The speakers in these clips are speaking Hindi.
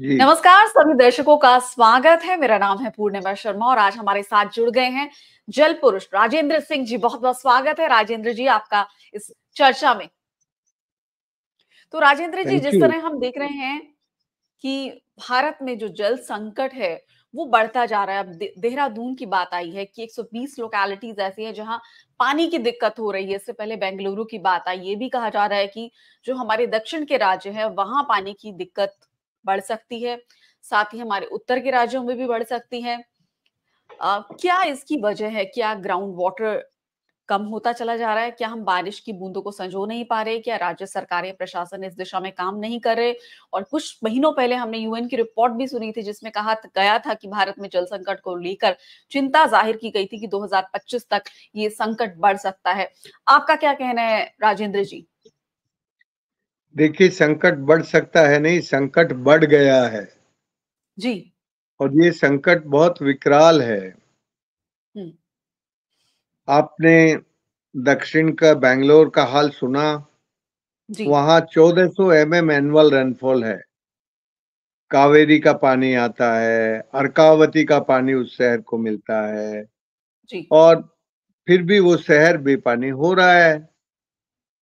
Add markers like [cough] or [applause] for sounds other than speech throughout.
नमस्कार सभी दर्शकों का स्वागत है मेरा नाम है पूर्णिमा शर्मा और आज हमारे साथ जुड़ गए हैं जल पुरुष राजेंद्र सिंह जी बहुत बहुत स्वागत है राजेंद्र जी आपका इस चर्चा में तो राजेंद्र जी जिस तरह हम देख रहे हैं कि भारत में जो जल संकट है वो बढ़ता जा रहा है अब देहरादून की बात आई है कि 120 लोकैलिटीज ऐसी हैं जहां पानी की दिक्कत हो रही है इससे पहले बेंगलुरु की बात आई ये भी कहा जा रहा है कि जो हमारे दक्षिण के राज्य है वहां पानी की दिक्कत बढ़ सकती है साथ ही हमारे उत्तर के राज्यों में भी बढ़ सकती है आ, क्या इसकी वजह है क्या ग्राउंड वाटर कम होता चला जा रहा है क्या हम बारिश की बूंदों को संजो नहीं पा रहे क्या राज्य सरकारें प्रशासन इस दिशा में काम नहीं कर रहे और कुछ महीनों पहले हमने यूएन की रिपोर्ट भी सुनी थी जिसमें कहा गया था कि भारत में जल संकट को लेकर चिंता जाहिर की गई थी कि 2025 तक ये संकट बढ़ सकता है आपका क्या कहना है राजेंद्र जी देखिए संकट बढ़ सकता है नहीं संकट बढ़ गया है जी और ये संकट बहुत विकराल है हम्म। आपने दक्षिण का बैंगलोर का हाल सुना वहाँ 1400 सौ एम एम एनुअल रेनफॉल है कावेरी का पानी आता है अर्कावती का पानी उस शहर को मिलता है जी। और फिर भी वो शहर बेपानी हो रहा है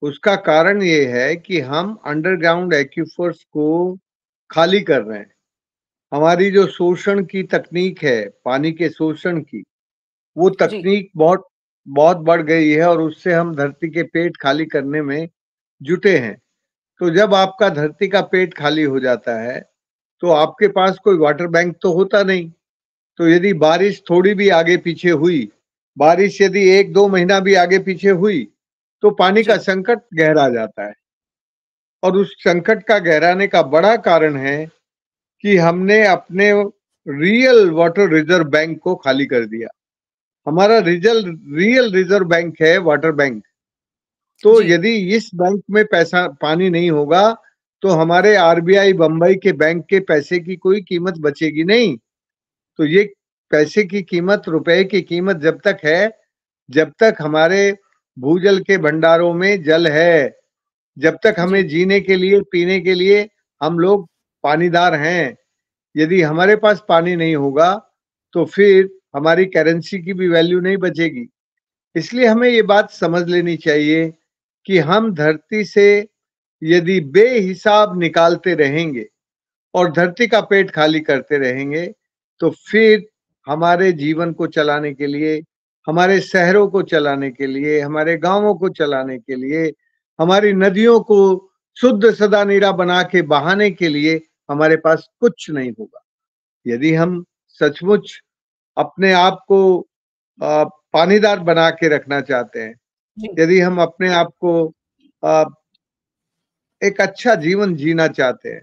उसका कारण ये है कि हम अंडरग्राउंड एक्यूफर्स को खाली कर रहे हैं हमारी जो शोषण की तकनीक है पानी के शोषण की वो तकनीक बहुत बहुत बढ़ गई है और उससे हम धरती के पेट खाली करने में जुटे हैं तो जब आपका धरती का पेट खाली हो जाता है तो आपके पास कोई वाटर बैंक तो होता नहीं तो यदि बारिश थोड़ी भी आगे पीछे हुई बारिश यदि एक दो महीना भी आगे पीछे हुई तो पानी का संकट गहरा जाता है और उस संकट का गहराने का बड़ा कारण है कि हमने अपने रियल वाटर रिजर्व बैंक को खाली कर दिया हमारा रिजल रियल रिजर्व बैंक है वाटर बैंक तो यदि इस बैंक में पैसा पानी नहीं होगा तो हमारे आरबीआई बंबई के बैंक के पैसे की कोई कीमत बचेगी नहीं तो ये पैसे की कीमत रुपए की कीमत जब तक है जब तक हमारे भूजल के भंडारों में जल है जब तक हमें जीने के लिए पीने के लिए हम लोग पानीदार हैं यदि हमारे पास पानी नहीं होगा तो फिर हमारी करेंसी की भी वैल्यू नहीं बचेगी इसलिए हमें ये बात समझ लेनी चाहिए कि हम धरती से यदि बेहिसाब निकालते रहेंगे और धरती का पेट खाली करते रहेंगे तो फिर हमारे जीवन को चलाने के लिए हमारे शहरों को चलाने के लिए हमारे गांवों को चलाने के लिए हमारी नदियों को शुद्ध सदा नीरा बना के बहाने के लिए हमारे पास कुछ नहीं होगा यदि हम सचमुच अपने आप को पानीदार बना के रखना चाहते हैं यदि हम अपने आप को एक अच्छा जीवन जीना चाहते हैं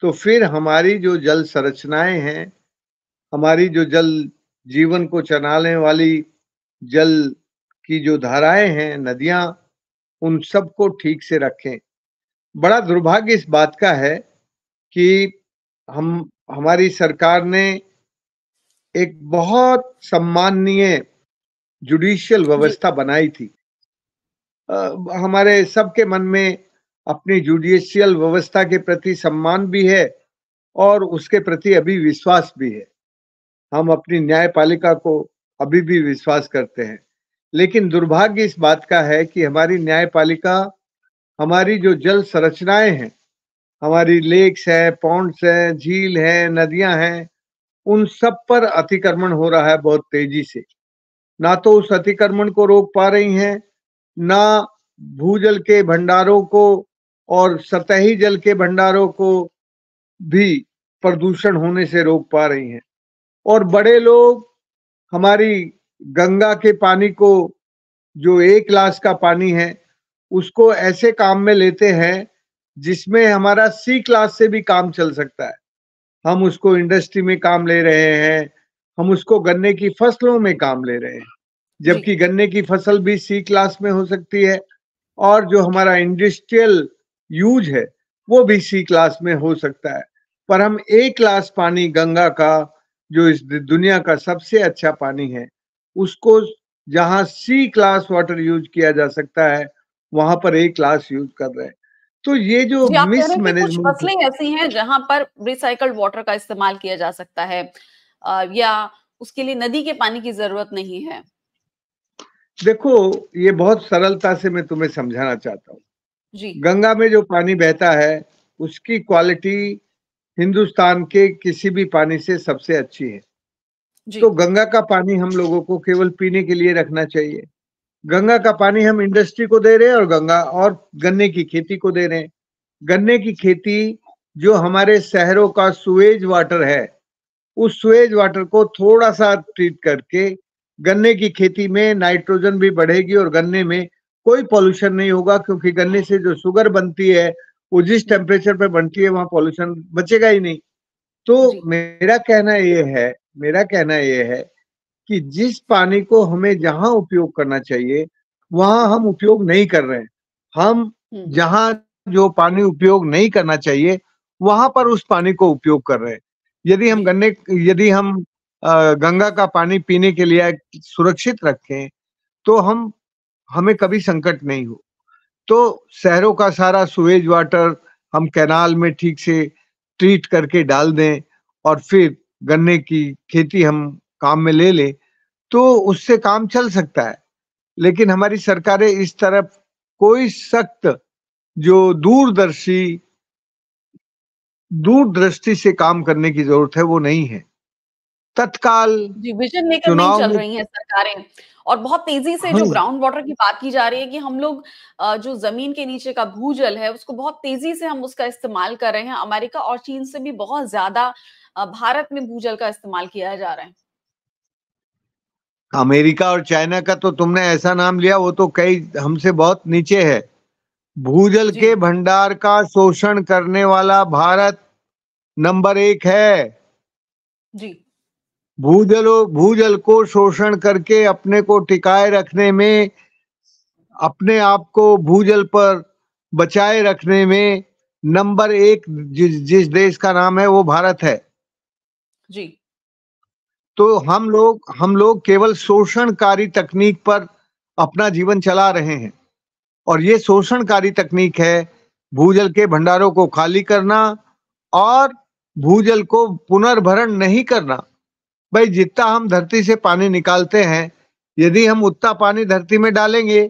तो फिर हमारी जो जल संरचनाएं हैं हमारी जो जल जीवन को चलाने वाली जल की जो धाराएं हैं नदियां उन सबको ठीक से रखें बड़ा दुर्भाग्य इस बात का है कि हम हमारी सरकार ने एक बहुत सम्माननीय जुडिशियल व्यवस्था बनाई थी आ, हमारे सबके मन में अपनी जुडिशियल व्यवस्था के प्रति सम्मान भी है और उसके प्रति अभी विश्वास भी है हम अपनी न्यायपालिका को अभी भी विश्वास करते हैं लेकिन दुर्भाग्य इस बात का है कि हमारी न्यायपालिका हमारी जो जल संरचनाएं हैं हमारी लेक्स है पॉन्ड्स है झील है नदियां हैं उन सब पर अतिक्रमण हो रहा है बहुत तेजी से ना तो उस अतिक्रमण को रोक पा रही हैं ना भूजल के भंडारों को और सतही जल के भंडारों को भी प्रदूषण होने से रोक पा रही हैं और बड़े लोग हमारी गंगा के पानी को जो एक लाश का पानी है उसको ऐसे काम में लेते हैं जिसमें हमारा सी क्लास से भी काम चल सकता है हम उसको इंडस्ट्री में काम ले रहे हैं हम उसको गन्ने की फसलों में काम ले रहे हैं जबकि गन्ने की फसल भी सी क्लास में हो सकती है और जो हमारा इंडस्ट्रियल यूज है वो भी सी क्लास में हो सकता है पर हम ए क्लास पानी गंगा का जो इस दुनिया का सबसे अच्छा पानी है उसको जहां सी क्लास वाटर यूज किया जा सकता है वहां पर ए क्लास यूज कर रहे हैं तो ये जो मैनेजमेंट फसलें ऐसी हैं जहां पर रिसाइकल्ड वाटर का इस्तेमाल किया जा सकता है या उसके लिए नदी के पानी की जरूरत नहीं है देखो ये बहुत सरलता से मैं तुम्हें समझाना चाहता हूँ गंगा में जो पानी बहता है उसकी क्वालिटी हिंदुस्तान के किसी भी पानी से सबसे अच्छी है तो गंगा का पानी हम लोगों को केवल पीने के लिए रखना चाहिए गंगा का पानी हम इंडस्ट्री को दे रहे हैं और गंगा और गन्ने की खेती को दे रहे हैं गन्ने की खेती जो हमारे शहरों का सुएज वाटर है उस सुएज वाटर को थोड़ा सा ट्रीट करके गन्ने की खेती में नाइट्रोजन भी बढ़ेगी और गन्ने में कोई पॉल्यूशन नहीं होगा क्योंकि गन्ने से जो शुगर बनती है वो जिस टेम्परेचर पे बनती है वहां पॉल्यूशन बचेगा ही नहीं तो मेरा कहना ये है मेरा कहना ये है कि जिस पानी को हमें जहां उपयोग करना चाहिए वहां हम उपयोग नहीं कर रहे हैं हम हम्म। जहां जो पानी उपयोग नहीं करना चाहिए वहां पर उस पानी को उपयोग कर रहे हैं यदि हम गन्ने यदि हम गंगा का पानी पीने के लिए सुरक्षित रखें तो हम हमें कभी संकट नहीं हो तो शहरों का सारा सुवेज वाटर हम कैनाल में ठीक से ट्रीट करके डाल दें और फिर गन्ने की खेती हम काम में ले लें तो उससे काम चल सकता है लेकिन हमारी सरकारें इस तरफ कोई सख्त जो दूरदर्शी दूरदृष्टि से काम करने की जरूरत है वो नहीं है तत्काल डिविजन विजन लेकर नहीं चल रही है सरकारें और बहुत तेजी से जो ग्राउंड हाँ। वाटर की बात की जा रही है कि हम लोग जो जमीन के नीचे का भूजल है उसको बहुत तेजी से हम उसका इस्तेमाल कर रहे हैं अमेरिका और चीन से भी बहुत ज्यादा भारत में भूजल का इस्तेमाल किया जा रहा है अमेरिका और चाइना का तो तुमने ऐसा नाम लिया वो तो कई हमसे बहुत नीचे है भूजल के भंडार का शोषण करने वाला भारत नंबर एक है जी भूजल भूजल को शोषण करके अपने को टिकाए रखने में अपने आप को भूजल पर बचाए रखने में नंबर एक जि, जिस देश का नाम है वो भारत है जी तो हम लोग हम लोग केवल शोषणकारी तकनीक पर अपना जीवन चला रहे हैं और ये शोषणकारी तकनीक है भूजल के भंडारों को खाली करना और भूजल को पुनर्भरण नहीं करना भाई जितना हम धरती से पानी निकालते हैं यदि हम उतना पानी धरती में डालेंगे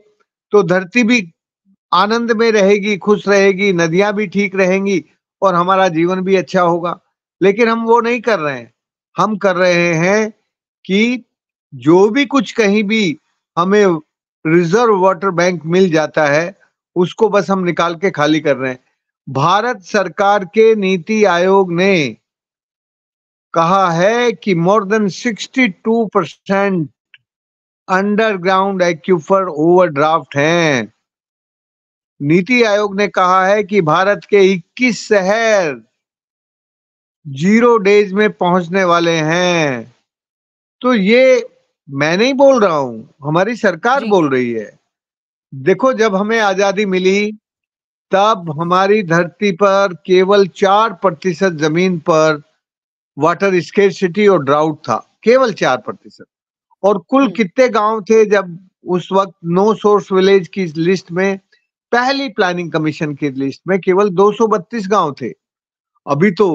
तो धरती भी आनंद में रहेगी खुश रहेगी नदियां भी ठीक रहेंगी और हमारा जीवन भी अच्छा होगा लेकिन हम वो नहीं कर रहे हैं हम कर रहे हैं कि जो भी कुछ कहीं भी हमें रिजर्व वाटर बैंक मिल जाता है उसको बस हम निकाल के खाली कर रहे हैं भारत सरकार के नीति आयोग ने कहा है कि more than 62 percent underground aquifer overdraft हैं नीति आयोग ने कहा है कि भारत के 21 शहर जीरो डेज में पहुंचने वाले हैं तो ये मैं नहीं बोल रहा हूं हमारी सरकार बोल रही है देखो जब हमें आजादी मिली तब हमारी धरती पर केवल चार प्रतिशत जमीन पर वाटर स्केसिटी और ड्राउट था केवल चार प्रतिशत और कुल हम्म। कितने गांव थे जब उस वक्त नो सोर्स विलेज की लिस्ट में पहली प्लानिंग कमीशन की लिस्ट में केवल 232 गांव थे अभी तो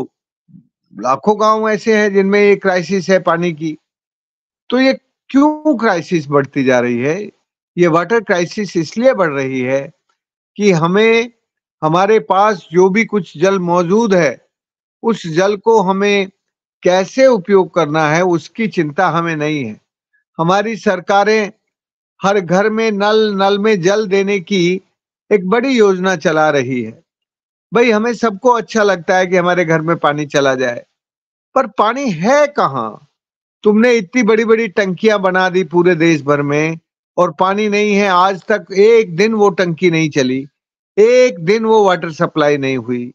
लाखों गांव ऐसे हैं जिनमें ये क्राइसिस है पानी की तो ये क्यों क्राइसिस बढ़ती जा रही है ये वाटर क्राइसिस इसलिए बढ़ रही है कि हमें हमारे पास जो भी कुछ जल मौजूद है उस जल को हमें कैसे उपयोग करना है उसकी चिंता हमें नहीं है हमारी सरकारें हर घर में नल नल में जल देने की एक बड़ी योजना चला रही है भाई हमें सबको अच्छा लगता है कि हमारे घर में पानी चला जाए पर पानी है कहाँ तुमने इतनी बड़ी बड़ी टंकियां बना दी पूरे देश भर में और पानी नहीं है आज तक एक दिन वो टंकी नहीं चली एक दिन वो वाटर सप्लाई नहीं हुई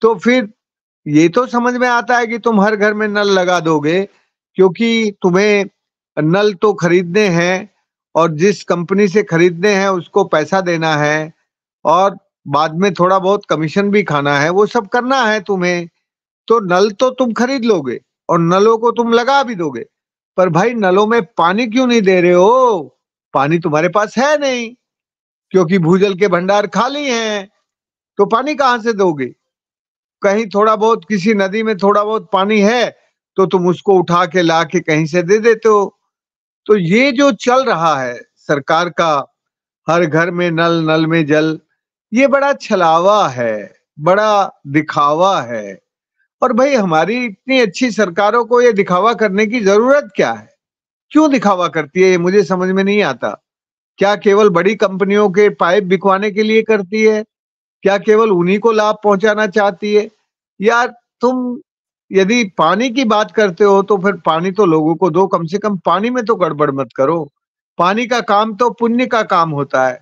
तो फिर ये तो समझ में आता है कि तुम हर घर में नल लगा दोगे क्योंकि तुम्हें नल तो खरीदने हैं और जिस कंपनी से खरीदने हैं उसको पैसा देना है और बाद में थोड़ा बहुत कमीशन भी खाना है वो सब करना है तुम्हें तो नल तो तुम खरीद लोगे और नलों को तुम लगा भी दोगे पर भाई नलों में पानी क्यों नहीं दे रहे हो पानी तुम्हारे पास है नहीं क्योंकि भूजल के भंडार खाली हैं तो पानी कहाँ से दोगे कहीं थोड़ा बहुत किसी नदी में थोड़ा बहुत पानी है तो तुम उसको उठा के ला के कहीं से दे देते हो तो ये जो चल रहा है सरकार का हर घर में नल नल में जल ये बड़ा छलावा है बड़ा दिखावा है और भाई हमारी इतनी अच्छी सरकारों को ये दिखावा करने की जरूरत क्या है क्यों दिखावा करती है ये मुझे समझ में नहीं आता क्या केवल बड़ी कंपनियों के पाइप बिकवाने के लिए करती है क्या केवल उन्हीं को लाभ पहुंचाना चाहती है या तुम यदि पानी की बात करते हो तो फिर पानी तो लोगों को दो कम से कम पानी में तो गड़बड़ मत करो पानी का काम तो पुण्य का काम होता है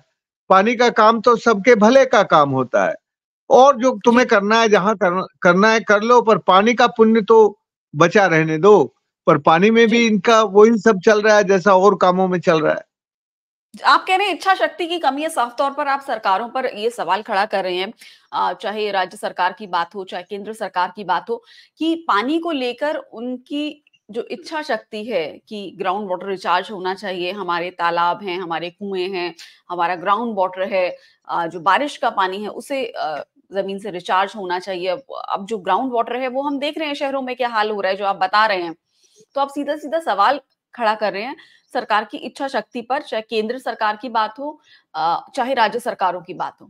पानी का काम तो सबके भले का काम होता है और जो तुम्हें करना है जहां करना, करना है कर लो पर पानी का पुण्य तो बचा रहने दो पर पानी में भी इनका वही सब चल रहा है जैसा और कामों में चल रहा है आप कह रहे हैं इच्छा शक्ति की कमी है साफ तौर पर आप सरकारों पर ये सवाल खड़ा कर रहे हैं चाहे राज्य सरकार की बात हो चाहे केंद्र सरकार की बात हो कि पानी को लेकर उनकी जो इच्छा शक्ति है कि ग्राउंड वाटर रिचार्ज होना चाहिए हमारे तालाब हैं हमारे कुएं हैं हमारा ग्राउंड वाटर है जो बारिश का पानी है उसे जमीन से रिचार्ज होना चाहिए अब जो ग्राउंड वाटर है वो हम देख रहे हैं शहरों में क्या हाल हो रहा है जो आप बता रहे हैं तो आप सीधा सीधा सवाल खड़ा कर रहे हैं सरकार की इच्छा शक्ति पर चाहे केंद्र सरकार की बात हो चाहे राज्य सरकारों की बात हो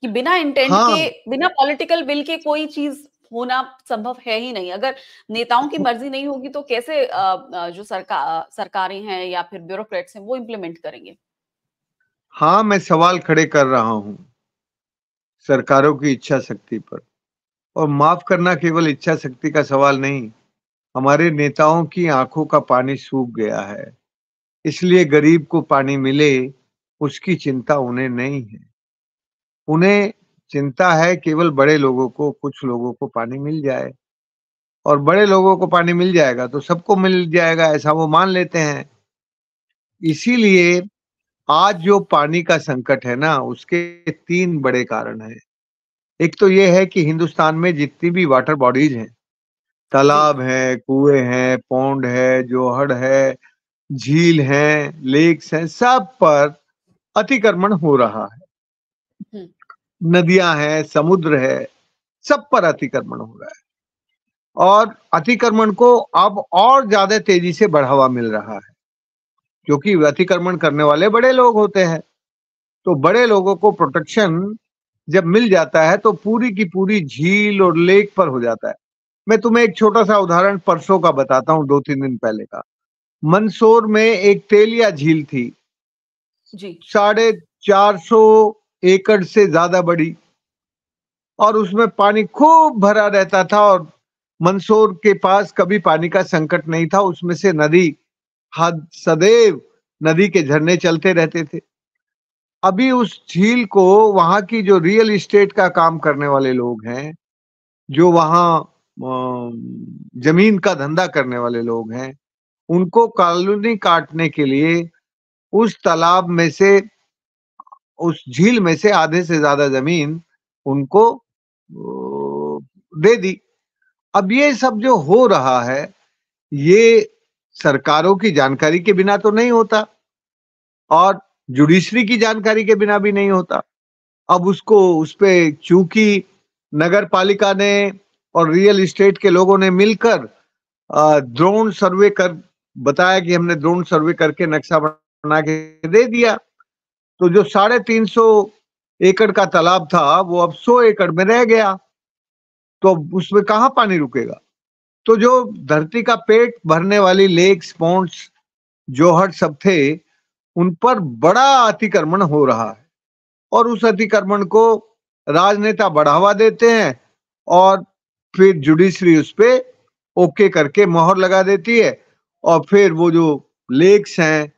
कि बिना इंटेंट हाँ। के बिना पॉलिटिकल विल के कोई चीज होना संभव है ही नहीं अगर नेताओं की मर्जी नहीं होगी तो कैसे जो सरकार सरकारें हैं या फिर ब्यूरोक्रेट्स हैं वो इम्प्लीमेंट करेंगे हाँ मैं सवाल खड़े कर रहा हूँ सरकारों की इच्छा शक्ति पर और माफ करना केवल इच्छा शक्ति का सवाल नहीं हमारे नेताओं की आंखों का पानी सूख गया है इसलिए गरीब को पानी मिले उसकी चिंता उन्हें नहीं है उन्हें चिंता है केवल बड़े लोगों को कुछ लोगों को पानी मिल जाए और बड़े लोगों को पानी मिल जाएगा तो सबको मिल जाएगा ऐसा वो मान लेते हैं इसीलिए आज जो पानी का संकट है ना उसके तीन बड़े कारण हैं एक तो ये है कि हिंदुस्तान में जितनी भी वाटर बॉडीज हैं तालाब हैं कुएं हैं पौंड है जोहड़ है झील है लेक्स हैं सब पर अतिक्रमण हो रहा है हम्म। नदियां हैं समुद्र है सब पर अतिक्रमण हो रहा है और अतिक्रमण को अब और ज्यादा तेजी से बढ़ावा मिल रहा है क्योंकि अतिक्रमण करने वाले बड़े लोग होते हैं तो बड़े लोगों को प्रोटेक्शन जब मिल जाता है तो पूरी की पूरी झील और लेक पर हो जाता है मैं तुम्हें एक छोटा सा उदाहरण परसों का बताता हूँ दो तीन दिन पहले का मंदसौर में एक तेलिया झील थी साढ़े चार सौ एकड़ से ज्यादा बड़ी और उसमें पानी खूब भरा रहता था और मंदसौर के पास कभी पानी का संकट नहीं था उसमें से नदी हद सदैव नदी के झरने चलते रहते थे अभी उस झील को वहां की जो रियल इस्टेट का काम करने वाले लोग हैं जो वहां जमीन का धंधा करने वाले लोग हैं उनको कॉलोनी काटने के लिए उस तालाब में से उस झील में से आधे से ज्यादा जमीन उनको दे दी अब ये सब जो हो रहा है ये सरकारों की जानकारी के बिना तो नहीं होता और जुडिशरी की जानकारी के बिना भी नहीं होता अब उसको उस पर चूंकि नगर पालिका ने और रियल इस्टेट के लोगों ने मिलकर ड्रोन सर्वे कर बताया कि हमने ड्रोन सर्वे करके नक्शा बना के दे दिया तो जो साढ़े तीन सौ एकड़ का तालाब था वो अब सौ एकड़ में रह गया तो उसमें कहाँ पानी रुकेगा तो जो धरती का पेट भरने वाली लेक स्पॉन्ट्स जोहर सब थे उन पर बड़ा अतिक्रमण हो रहा है और उस अतिक्रमण को राजनेता बढ़ावा देते हैं और फिर जुडिशरी उस पर ओके करके मोहर लगा देती है और फिर वो जो लेक्स हैं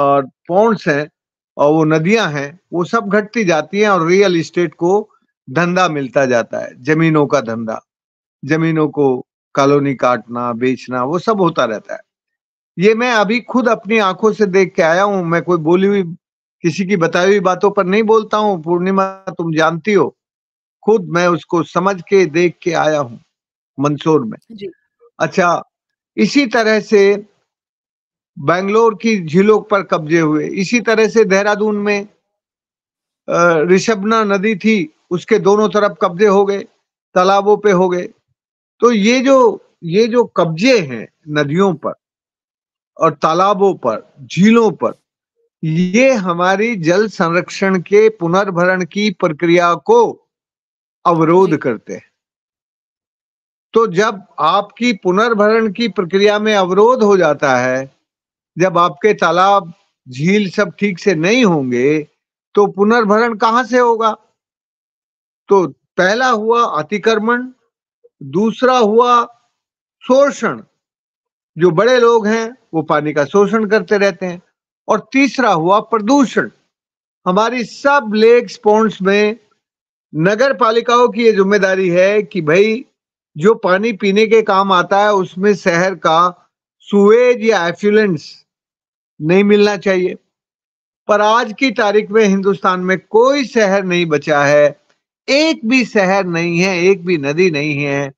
और पॉन्ड्स हैं और वो नदियां हैं वो सब घटती जाती हैं और रियल इस्टेट को धंधा मिलता जाता है जमीनों का धंधा जमीनों को कॉलोनी काटना बेचना वो सब होता रहता है ये मैं अभी खुद अपनी आंखों से देख के आया हूं मैं कोई बोली हुई किसी की बताई हुई बातों पर नहीं बोलता हूँ पूर्णिमा तुम जानती हो खुद मैं उसको समझ के देख के आया हूं मंदसौर में जी। अच्छा इसी तरह से बेंगलोर की झीलों पर कब्जे हुए इसी तरह से देहरादून में ऋषभना नदी थी उसके दोनों तरफ कब्जे हो गए तालाबों पे हो गए तो ये जो ये जो कब्जे हैं नदियों पर और तालाबों पर झीलों पर ये हमारी जल संरक्षण के पुनर्भरण की प्रक्रिया को अवरोध करते हैं तो जब आपकी पुनर्भरण की प्रक्रिया में अवरोध हो जाता है जब आपके तालाब झील सब ठीक से नहीं होंगे तो पुनर्भरण कहां से होगा तो पहला हुआ अतिक्रमण दूसरा हुआ शोषण जो बड़े लोग हैं वो पानी का शोषण करते रहते हैं और तीसरा हुआ प्रदूषण हमारी सब लेक स्पॉन्ड्स में नगर पालिकाओं की ये जिम्मेदारी है कि भाई जो पानी पीने के काम आता है उसमें शहर का सुवेज या एफ्यूलेंस नहीं मिलना चाहिए पर आज की तारीख में हिंदुस्तान में कोई शहर नहीं बचा है एक भी शहर नहीं है एक भी नदी नहीं है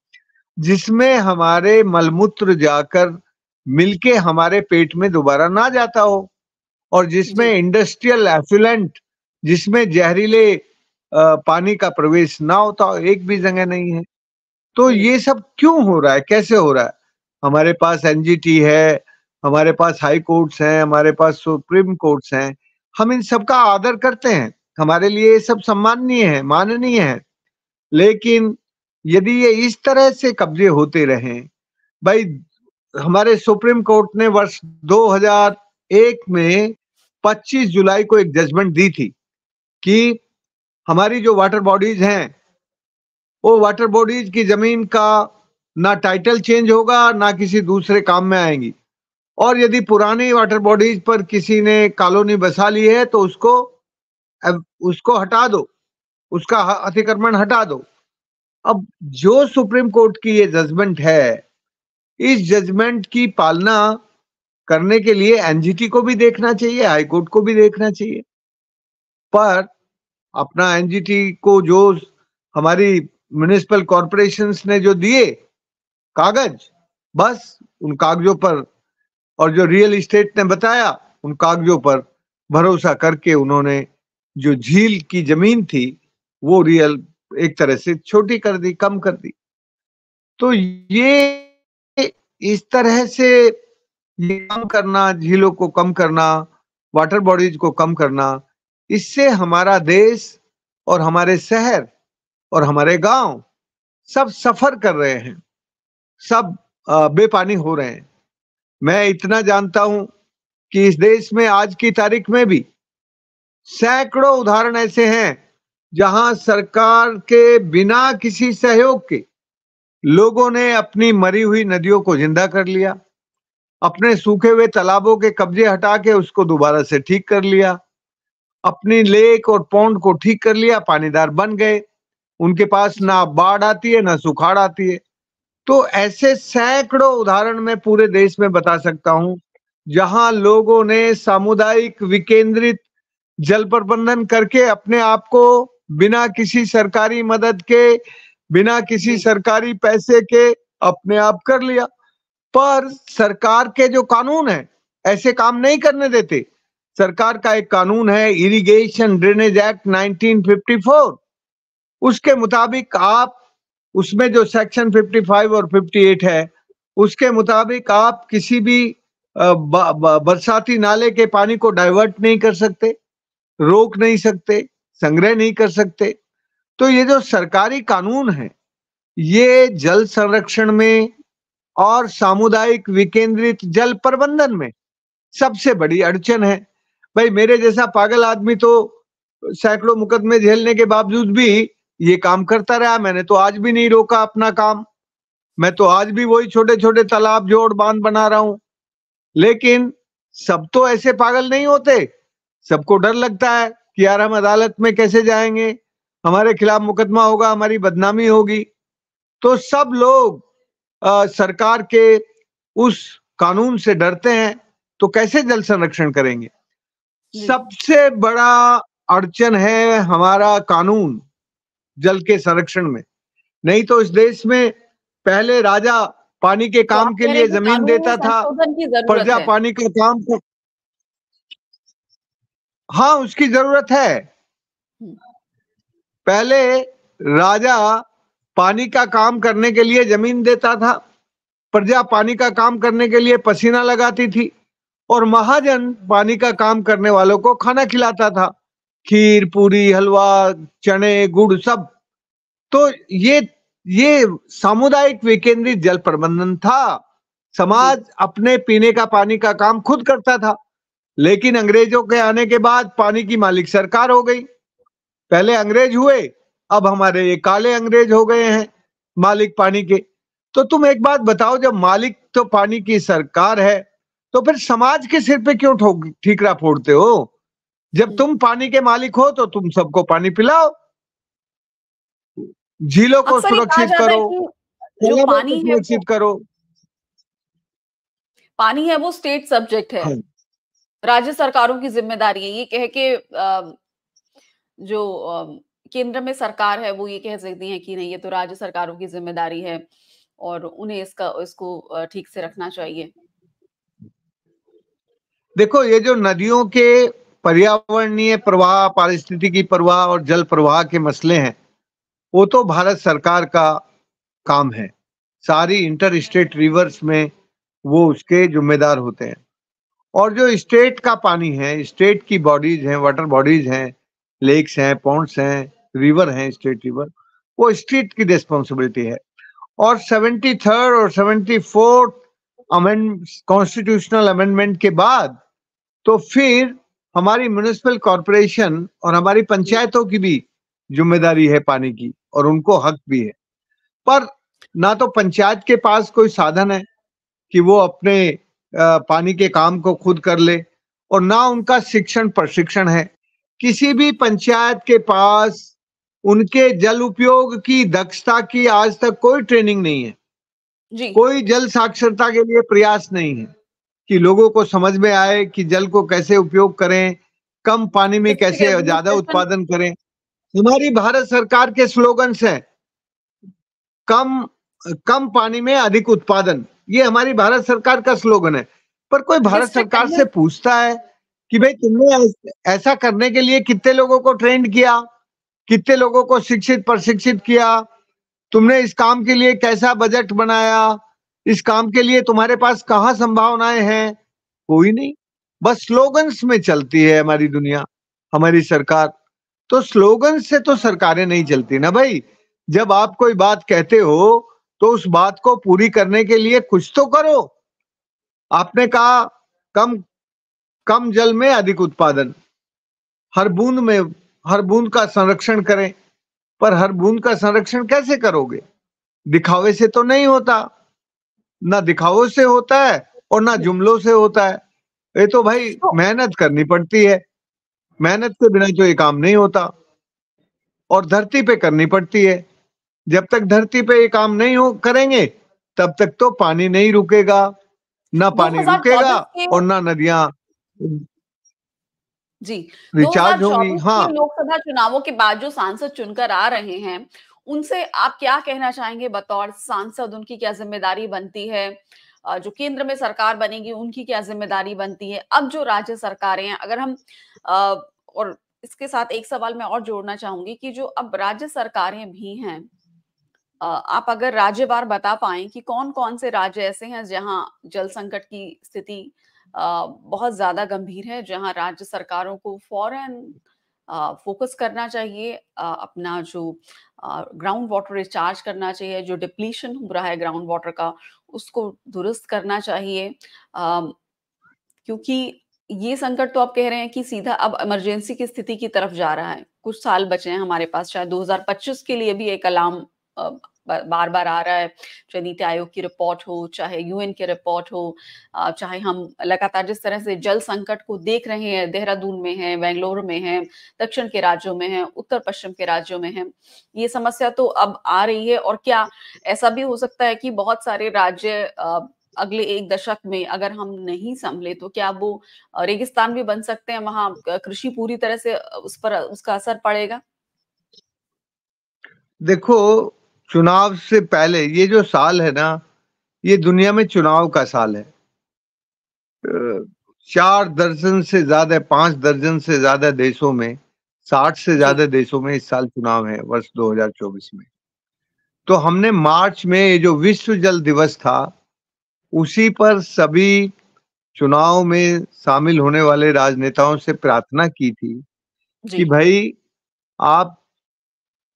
जिसमें हमारे मलमूत्र जाकर मिलके हमारे पेट में दोबारा ना जाता हो और जिसमें इंडस्ट्रियल एफ्यूलेंट जिसमें जहरीले पानी का प्रवेश ना होता एक भी जगह नहीं है तो ये सब क्यों हो रहा है कैसे हो रहा है हमारे पास एनजीटी है हमारे पास हाई कोर्ट्स हैं हमारे पास सुप्रीम कोर्ट्स हैं हम इन सब का आदर करते हैं हमारे लिए ये सब सम्माननीय है माननीय है लेकिन यदि ये इस तरह से कब्जे होते रहे भाई हमारे सुप्रीम कोर्ट ने वर्ष 2001 में 25 जुलाई को एक जजमेंट दी थी कि हमारी जो वाटर बॉडीज हैं वो वाटर बॉडीज की जमीन का ना टाइटल चेंज होगा ना किसी दूसरे काम में आएंगी और यदि पुरानी वाटर बॉडीज पर किसी ने कॉलोनी बसा ली है तो उसको उसको हटा दो उसका अतिक्रमण हटा दो अब जो सुप्रीम कोर्ट की ये जजमेंट है इस जजमेंट की पालना करने के लिए एनजीटी को भी देखना चाहिए हाईकोर्ट को भी देखना चाहिए पर अपना एनजीटी को जो हमारी म्यूनिसिपल कॉरपोरेशन ने जो दिए कागज बस उन कागजों पर और जो रियल इस्टेट ने बताया उन कागजों पर भरोसा करके उन्होंने जो झील की जमीन थी वो रियल एक तरह से छोटी कर दी कम कर दी तो ये इस तरह से कम करना झीलों को कम करना वाटर बॉडीज को कम करना इससे हमारा देश और हमारे शहर और हमारे गांव सब सफर कर रहे हैं सब बेपानी हो रहे हैं मैं इतना जानता हूं कि इस देश में आज की तारीख में भी सैकड़ों उदाहरण ऐसे हैं जहां सरकार के बिना किसी सहयोग के लोगों ने अपनी मरी हुई नदियों को जिंदा कर लिया अपने सूखे हुए तालाबों के कब्जे हटा के उसको दोबारा से ठीक कर लिया अपनी लेक और पौंड को ठीक कर लिया पानीदार बन गए उनके पास ना बाढ़ आती है ना सुखाड़ आती है तो ऐसे सैकड़ों उदाहरण मैं पूरे देश में बता सकता हूं जहां लोगों ने सामुदायिक विकेंद्रित जल प्रबंधन करके अपने आप को बिना किसी सरकारी मदद के बिना किसी सरकारी पैसे के अपने आप कर लिया पर सरकार के जो कानून है ऐसे काम नहीं करने देते सरकार का एक कानून है इरिगेशन ड्रेनेज एक्ट 1954 उसके मुताबिक आप उसमें जो सेक्शन 55 और 58 है उसके मुताबिक आप किसी भी बरसाती नाले के पानी को डाइवर्ट नहीं कर सकते रोक नहीं सकते संग्रह नहीं कर सकते तो ये जो सरकारी कानून है ये जल संरक्षण में और सामुदायिक विकेंद्रित जल प्रबंधन में सबसे बड़ी अड़चन है भाई मेरे जैसा पागल आदमी तो सैकड़ों मुकदमे झेलने के बावजूद भी ये काम करता रहा मैंने तो आज भी नहीं रोका अपना काम मैं तो आज भी वही छोटे छोटे तालाब जोड़ बांध बना रहा हूं लेकिन सब तो ऐसे पागल नहीं होते सबको डर लगता है कि यार हम अदालत में कैसे जाएंगे हमारे खिलाफ मुकदमा होगा हमारी बदनामी होगी तो सब लोग आ, सरकार के उस कानून से डरते हैं तो कैसे जल संरक्षण करेंगे सबसे बड़ा अड़चन है हमारा कानून जल के संरक्षण में नहीं तो इस देश में पहले राजा पानी के काम तो के लिए तो जमीन देता था प्रजा पानी के काम को हाँ उसकी जरूरत है हम्म। पहले राजा पानी का काम करने के लिए जमीन देता था प्रजा पानी का काम करने के लिए पसीना लगाती थी और महाजन पानी का काम करने वालों को खाना खिलाता था खीर पूरी हलवा चने गुड़ सब तो ये ये सामुदायिक विकेंद्रित जल प्रबंधन था समाज अपने पीने का पानी का काम खुद करता था लेकिन अंग्रेजों के आने के बाद पानी की मालिक सरकार हो गई पहले अंग्रेज हुए अब हमारे ये काले अंग्रेज हो गए हैं मालिक पानी के तो तुम एक बात बताओ जब मालिक तो पानी की सरकार है तो फिर समाज के सिर पे क्यों ठोक ठीकरा फोड़ते हो जब तुम पानी के मालिक हो तो तुम सबको पानी पिलाओ झीलों को सुरक्षित करो जो पानी सुरक्षित करो पानी है वो स्टेट सब्जेक्ट है हाँ। राज्य सरकारों की जिम्मेदारी है ये कह के जो केंद्र में सरकार है वो ये कह सकती है कि नहीं ये तो राज्य सरकारों की जिम्मेदारी है और उन्हें इसका इसको ठीक से रखना चाहिए देखो ये जो नदियों के पर्यावरणीय प्रवाह पारिस्थितिकी प्रवाह और जल प्रवाह के मसले हैं वो तो भारत सरकार का काम है सारी इंटर स्टेट रिवर्स में वो उसके जिम्मेदार होते हैं और जो स्टेट का पानी है स्टेट की बॉडीज हैं वाटर बॉडीज हैं लेक्स हैं पॉन्ड्स हैं रिवर हैं स्टेट रिवर वो स्टेट की रिस्पॉन्सिबिलिटी है और सेवेंटी थर्ड और seventy fourth amend constitutional amendment के बाद तो फिर हमारी म्यूनिसिपल कॉरपोरेशन और हमारी पंचायतों की भी जिम्मेदारी है पानी की और उनको हक भी है पर ना तो पंचायत के पास कोई साधन है कि वो अपने पानी के काम को खुद कर ले और ना उनका शिक्षण प्रशिक्षण है किसी भी पंचायत के पास उनके जल उपयोग की दक्षता की आज तक कोई ट्रेनिंग नहीं है जी। कोई जल साक्षरता के लिए प्रयास नहीं है कि लोगों को समझ में आए कि जल को कैसे उपयोग करें कम पानी में कैसे ज्यादा उत्पादन करें हमारी भारत सरकार के स्लोगन से कम कम पानी में अधिक उत्पादन ये हमारी भारत सरकार का स्लोगन है पर कोई भारत सरकार से पूछता है कि भाई तुमने ऐसा करने के लिए कितने लोगों को ट्रेंड किया कितने लोगों को शिक्षित प्रशिक्षित किया तुमने इस काम के लिए कैसा बजट बनाया इस काम के लिए तुम्हारे पास कहा संभावनाएं हैं कोई नहीं बस स्लोगन्स में चलती है हमारी दुनिया हमारी सरकार तो स्लोगन से तो सरकारें नहीं चलती ना भाई जब आप कोई बात कहते हो तो उस बात को पूरी करने के लिए कुछ तो करो आपने कहा कम कम जल में अधिक उत्पादन हर बूंद में हर बूंद का संरक्षण करें पर हर बूंद का संरक्षण कैसे करोगे दिखावे से तो नहीं होता ना दिखावों से होता है और ना जुमलों से होता है ये तो भाई तो- मेहनत करनी पड़ती है मेहनत के बिना तो ये काम नहीं होता और धरती पे करनी पड़ती है जब तक धरती पे ये काम नहीं हो करेंगे तब तक तो पानी नहीं रुकेगा ना पानी रुकेगा और ना नदियां जी रिचार्ज होगी हाँ लोकसभा चुनावों के बाद जो सांसद चुनकर आ रहे हैं उनसे आप क्या कहना चाहेंगे बतौर सांसद उनकी क्या जिम्मेदारी बनती है जो केंद्र में सरकार बनेगी उनकी क्या जिम्मेदारी बनती है अब जो राज्य सरकारें हैं अगर हम और इसके साथ एक सवाल मैं और जोड़ना चाहूंगी कि जो अब राज्य सरकारें भी हैं आप अगर राज्यवार बता पाए कि कौन कौन से राज्य ऐसे हैं जहां जल संकट की स्थिति बहुत ज्यादा गंभीर है जहां राज्य सरकारों को फॉरन फोकस करना चाहिए अपना जो ग्राउंड वाटर रिचार्ज करना चाहिए जो डिप्लीशन हो रहा है ग्राउंड वाटर का उसको दुरुस्त करना चाहिए क्योंकि ये संकट तो आप कह रहे हैं कि सीधा अब इमरजेंसी की स्थिति की तरफ जा रहा है कुछ साल बचे हैं हमारे पास शायद 2025 के लिए भी एक अलार्म बार बार आ रहा है चाहे नीति आयोग की रिपोर्ट हो चाहे यूएन की रिपोर्ट हो चाहे हम लगातार जिस तरह से जल संकट को देख रहे हैं देहरादून में है बेंगलोर में है दक्षिण के राज्यों में है उत्तर पश्चिम के राज्यों में है ये समस्या तो अब आ रही है और क्या ऐसा भी हो सकता है कि बहुत सारे राज्य अगले एक दशक में अगर हम नहीं संभले तो क्या वो रेगिस्तान भी बन सकते हैं वहां कृषि पूरी तरह से उस पर उसका असर पड़ेगा देखो चुनाव से पहले ये जो साल है ना ये दुनिया में चुनाव का साल है चार दर्जन से ज्यादा पांच दर्जन से ज्यादा देशों में साठ से ज्यादा देशों में इस साल चुनाव है वर्ष 2024 में तो हमने मार्च में ये जो विश्व जल दिवस था उसी पर सभी चुनाव में शामिल होने वाले राजनेताओं से प्रार्थना की थी कि भाई आप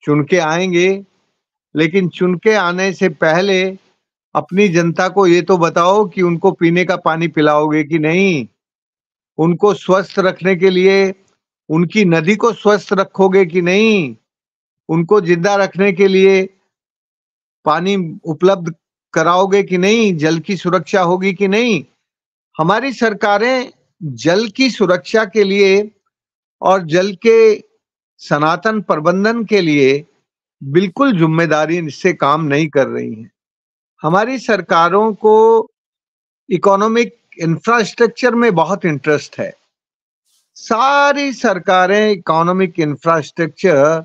चुन के आएंगे लेकिन चुनके आने से पहले अपनी जनता को ये तो बताओ कि उनको पीने का पानी पिलाओगे कि नहीं उनको स्वस्थ रखने के लिए उनकी नदी को स्वस्थ रखोगे कि नहीं उनको जिंदा रखने के लिए पानी उपलब्ध कराओगे कि नहीं जल की सुरक्षा होगी कि नहीं हमारी सरकारें जल की सुरक्षा के लिए और जल के सनातन प्रबंधन के लिए बिल्कुल जिम्मेदारी इससे काम नहीं कर रही हैं हमारी सरकारों को इकोनॉमिक इंफ्रास्ट्रक्चर में बहुत इंटरेस्ट है सारी सरकारें इकोनॉमिक इंफ्रास्ट्रक्चर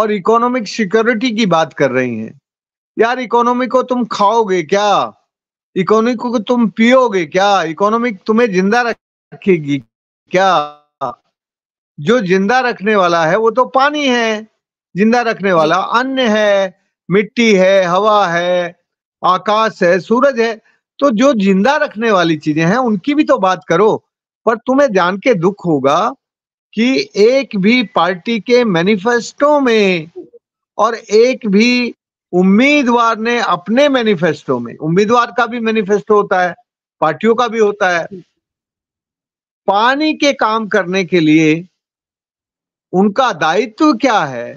और इकोनॉमिक सिक्योरिटी की बात कर रही हैं यार इकोनॉमी को तुम खाओगे क्या इकोनॉमी को तुम पियोगे क्या इकोनॉमिक तुम्हें जिंदा रखेगी क्या जो जिंदा रखने वाला है वो तो पानी है जिंदा रखने वाला अन्न है मिट्टी है हवा है आकाश है सूरज है तो जो जिंदा रखने वाली चीजें हैं उनकी भी तो बात करो पर तुम्हें जान के दुख होगा कि एक भी पार्टी के मैनिफेस्टो में और एक भी उम्मीदवार ने अपने मैनिफेस्टो में उम्मीदवार का भी मैनिफेस्टो होता है पार्टियों का भी होता है पानी के काम करने के लिए उनका दायित्व क्या है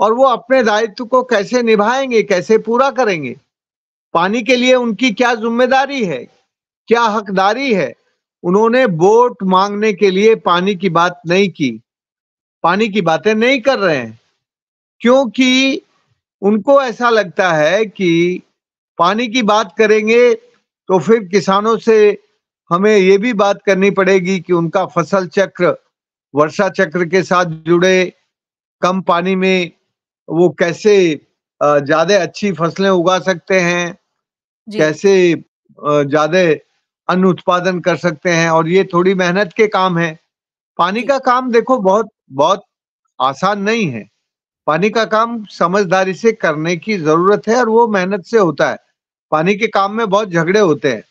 और वो अपने दायित्व को कैसे निभाएंगे कैसे पूरा करेंगे पानी के लिए उनकी क्या जिम्मेदारी है क्या हकदारी है उन्होंने वोट मांगने के लिए पानी की बात नहीं की पानी की बातें नहीं कर रहे हैं क्योंकि उनको ऐसा लगता है कि पानी की बात करेंगे तो फिर किसानों से हमें ये भी बात करनी पड़ेगी कि उनका फसल चक्र वर्षा चक्र के साथ जुड़े कम पानी में वो कैसे ज्यादा अच्छी फसलें उगा सकते हैं कैसे ज्यादा अन्न उत्पादन कर सकते हैं और ये थोड़ी मेहनत के काम है पानी का काम देखो बहुत बहुत आसान नहीं है पानी का काम समझदारी से करने की जरूरत है और वो मेहनत से होता है पानी के काम में बहुत झगड़े होते हैं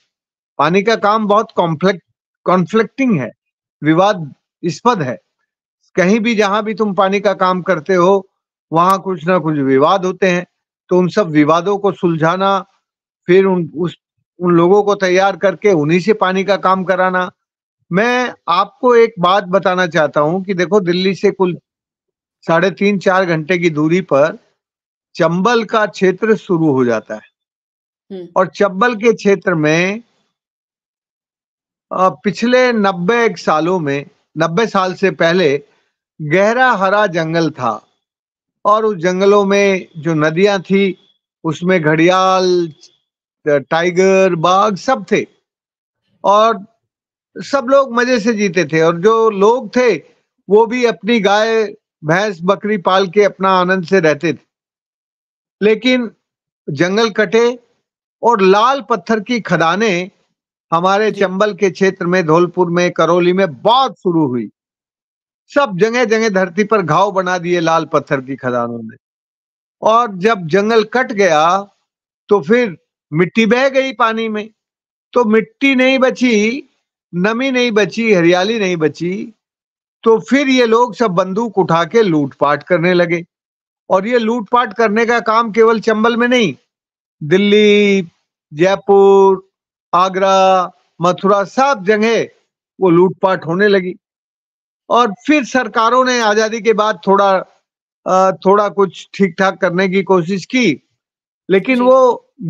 पानी का काम बहुत कॉम्प्लेक्ट कॉन्फ्लिक्टिंग है विवाद इस्पद है कहीं भी जहां भी तुम पानी का काम करते हो वहां कुछ ना कुछ विवाद होते हैं तो उन सब विवादों को सुलझाना फिर उन उस उन लोगों को तैयार करके उन्हीं से पानी का काम कराना मैं आपको एक बात बताना चाहता हूं कि देखो दिल्ली से कुल साढ़े तीन चार घंटे की दूरी पर चंबल का क्षेत्र शुरू हो जाता है हम्म। और चंबल के क्षेत्र में पिछले नब्बे सालों में नब्बे साल से पहले गहरा हरा जंगल था और उस जंगलों में जो नदियां थी उसमें घड़ियाल टाइगर बाघ सब थे और सब लोग मजे से जीते थे और जो लोग थे वो भी अपनी गाय भैंस बकरी पाल के अपना आनंद से रहते थे लेकिन जंगल कटे और लाल पत्थर की खदानें हमारे चंबल के क्षेत्र में धौलपुर में करौली में बहुत शुरू हुई सब जगह जगह धरती पर घाव बना दिए लाल पत्थर की खदानों ने और जब जंगल कट गया तो फिर मिट्टी बह गई पानी में तो मिट्टी नहीं बची नमी नहीं बची हरियाली नहीं बची तो फिर ये लोग सब बंदूक उठा के लूटपाट करने लगे और ये लूटपाट करने का काम केवल चंबल में नहीं दिल्ली जयपुर आगरा मथुरा सब जगह वो लूटपाट होने लगी और फिर सरकारों ने आजादी के बाद थोड़ा थोड़ा कुछ ठीक ठाक करने की कोशिश की लेकिन वो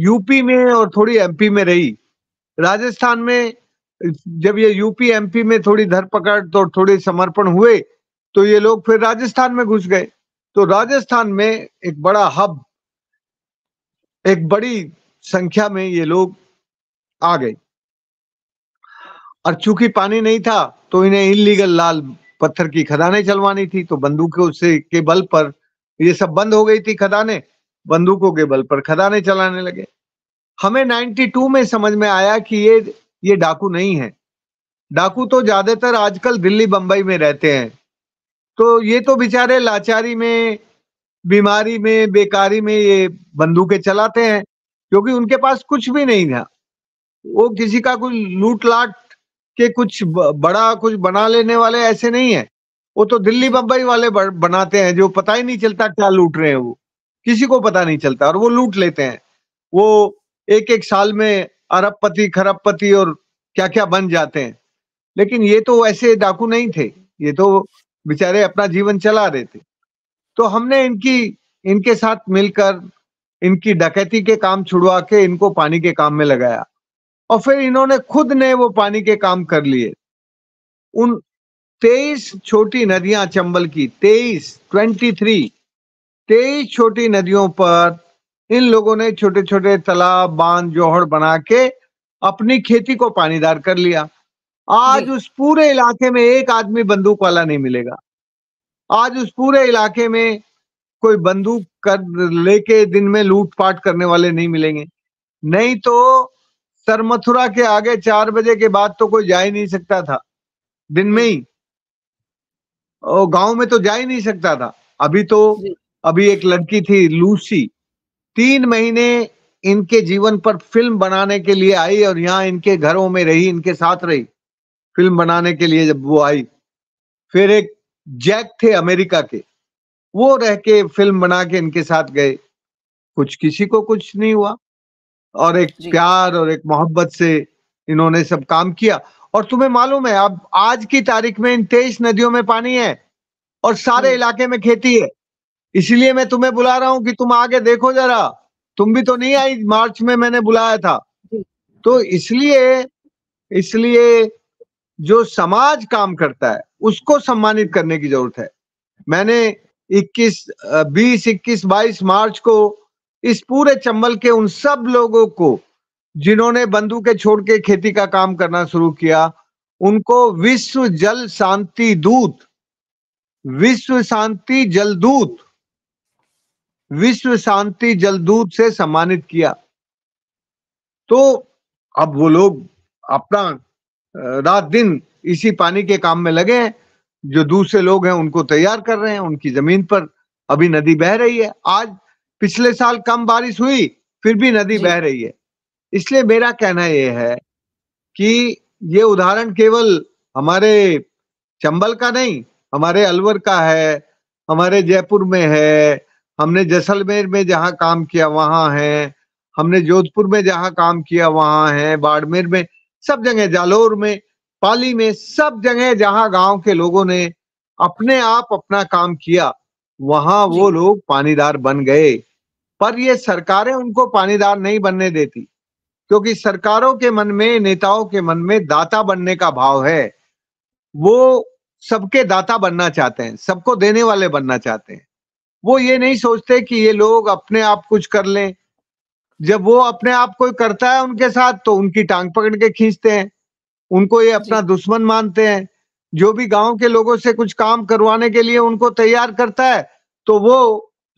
यूपी में और थोड़ी एमपी में रही राजस्थान में जब ये यूपी एमपी में थोड़ी धरपकड़ तो थोड़े समर्पण हुए तो ये लोग फिर राजस्थान में घुस गए तो राजस्थान में एक बड़ा हब एक बड़ी संख्या में ये लोग आ गए और चूंकि पानी नहीं था तो इन्हें इनलीगल लाल पत्थर की खदानें चलवानी थी तो बंदूकों से के बल पर ये सब बंद हो गई थी खदानें बंदूकों के बल पर खदानें चलाने लगे हमें 92 में समझ में आया कि ये ये डाकू नहीं है डाकू तो ज्यादातर आजकल दिल्ली बम्बई में रहते हैं तो ये तो बेचारे लाचारी में बीमारी में बेकारी में ये बंदूकें चलाते हैं क्योंकि उनके पास कुछ भी नहीं था वो किसी का कुछ लूट लाट कि कुछ बड़ा कुछ बना लेने वाले ऐसे नहीं है वो तो दिल्ली बम्बई वाले बनाते हैं जो पता ही नहीं चलता क्या लूट रहे हैं वो किसी को पता नहीं चलता और वो लूट लेते हैं वो एक एक साल में अरबपति खरबपति और क्या क्या बन जाते हैं लेकिन ये तो ऐसे डाकू नहीं थे ये तो बेचारे अपना जीवन चला रहे थे तो हमने इनकी इनके साथ मिलकर इनकी डकैती के काम छुड़वा के इनको पानी के काम में लगाया और फिर इन्होंने खुद ने वो पानी के काम कर लिए उन तेईस छोटी नदियां चंबल की तेईस ट्वेंटी थ्री तेईस छोटी नदियों पर इन लोगों ने छोटे छोटे तालाब बांध जोहड़ बना के अपनी खेती को पानीदार कर लिया आज उस पूरे इलाके में एक आदमी बंदूक वाला नहीं मिलेगा आज उस पूरे इलाके में कोई बंदूक कर लेके दिन में लूटपाट करने वाले नहीं मिलेंगे नहीं तो सर मथुरा के आगे चार बजे के बाद तो कोई जा ही नहीं सकता था दिन में ही और गांव में तो जा ही नहीं सकता था अभी तो अभी एक लड़की थी लूसी तीन महीने इनके जीवन पर फिल्म बनाने के लिए आई और यहाँ इनके घरों में रही इनके साथ रही फिल्म बनाने के लिए जब वो आई फिर एक जैक थे अमेरिका के वो रह के फिल्म बना के इनके साथ गए कुछ किसी को कुछ नहीं हुआ और एक प्यार और एक मोहब्बत से इन्होंने सब काम किया और तुम्हें मालूम है अब आज की तारीख में इन तेईस नदियों में पानी है और सारे हम्म। इलाके में खेती है इसलिए मैं तुम्हें बुला रहा हूँ कि तुम आगे देखो जरा तुम भी तो नहीं आई मार्च में मैंने बुलाया था तो इसलिए इसलिए जो समाज काम करता है उसको सम्मानित करने की जरूरत है मैंने 21 20 21 22 मार्च को इस पूरे चंबल के उन सब लोगों को जिन्होंने बंदूकें छोड़ के खेती का काम करना शुरू किया उनको विश्व जल शांति दूत विश्व शांति जलदूत विश्व शांति जलदूत से सम्मानित किया तो अब वो लोग अपना रात दिन इसी पानी के काम में लगे हैं जो दूसरे लोग हैं उनको तैयार कर रहे हैं उनकी जमीन पर अभी नदी बह रही है आज पिछले साल कम बारिश हुई फिर भी नदी बह रही है इसलिए मेरा कहना यह है कि ये उदाहरण केवल हमारे चंबल का नहीं हमारे अलवर का है हमारे जयपुर में है हमने जैसलमेर में जहाँ काम किया वहां है हमने जोधपुर में जहाँ काम किया वहां है बाड़मेर में सब जगह जालोर में पाली में सब जगह जहाँ गांव के लोगों ने अपने आप अपना काम किया वहां वो लोग पानीदार बन गए पर ये सरकारें उनको पानीदार नहीं बनने देती क्योंकि सरकारों के मन में नेताओं के मन में दाता बनने का भाव है वो सबके दाता बनना चाहते हैं सबको देने वाले बनना चाहते हैं वो ये नहीं सोचते कि ये लोग अपने आप कुछ कर लें जब वो अपने आप कोई करता है उनके साथ तो उनकी टांग पकड़ के खींचते हैं उनको ये अपना दुश्मन मानते हैं जो भी गांव के लोगों से कुछ काम करवाने के लिए उनको तैयार करता है तो वो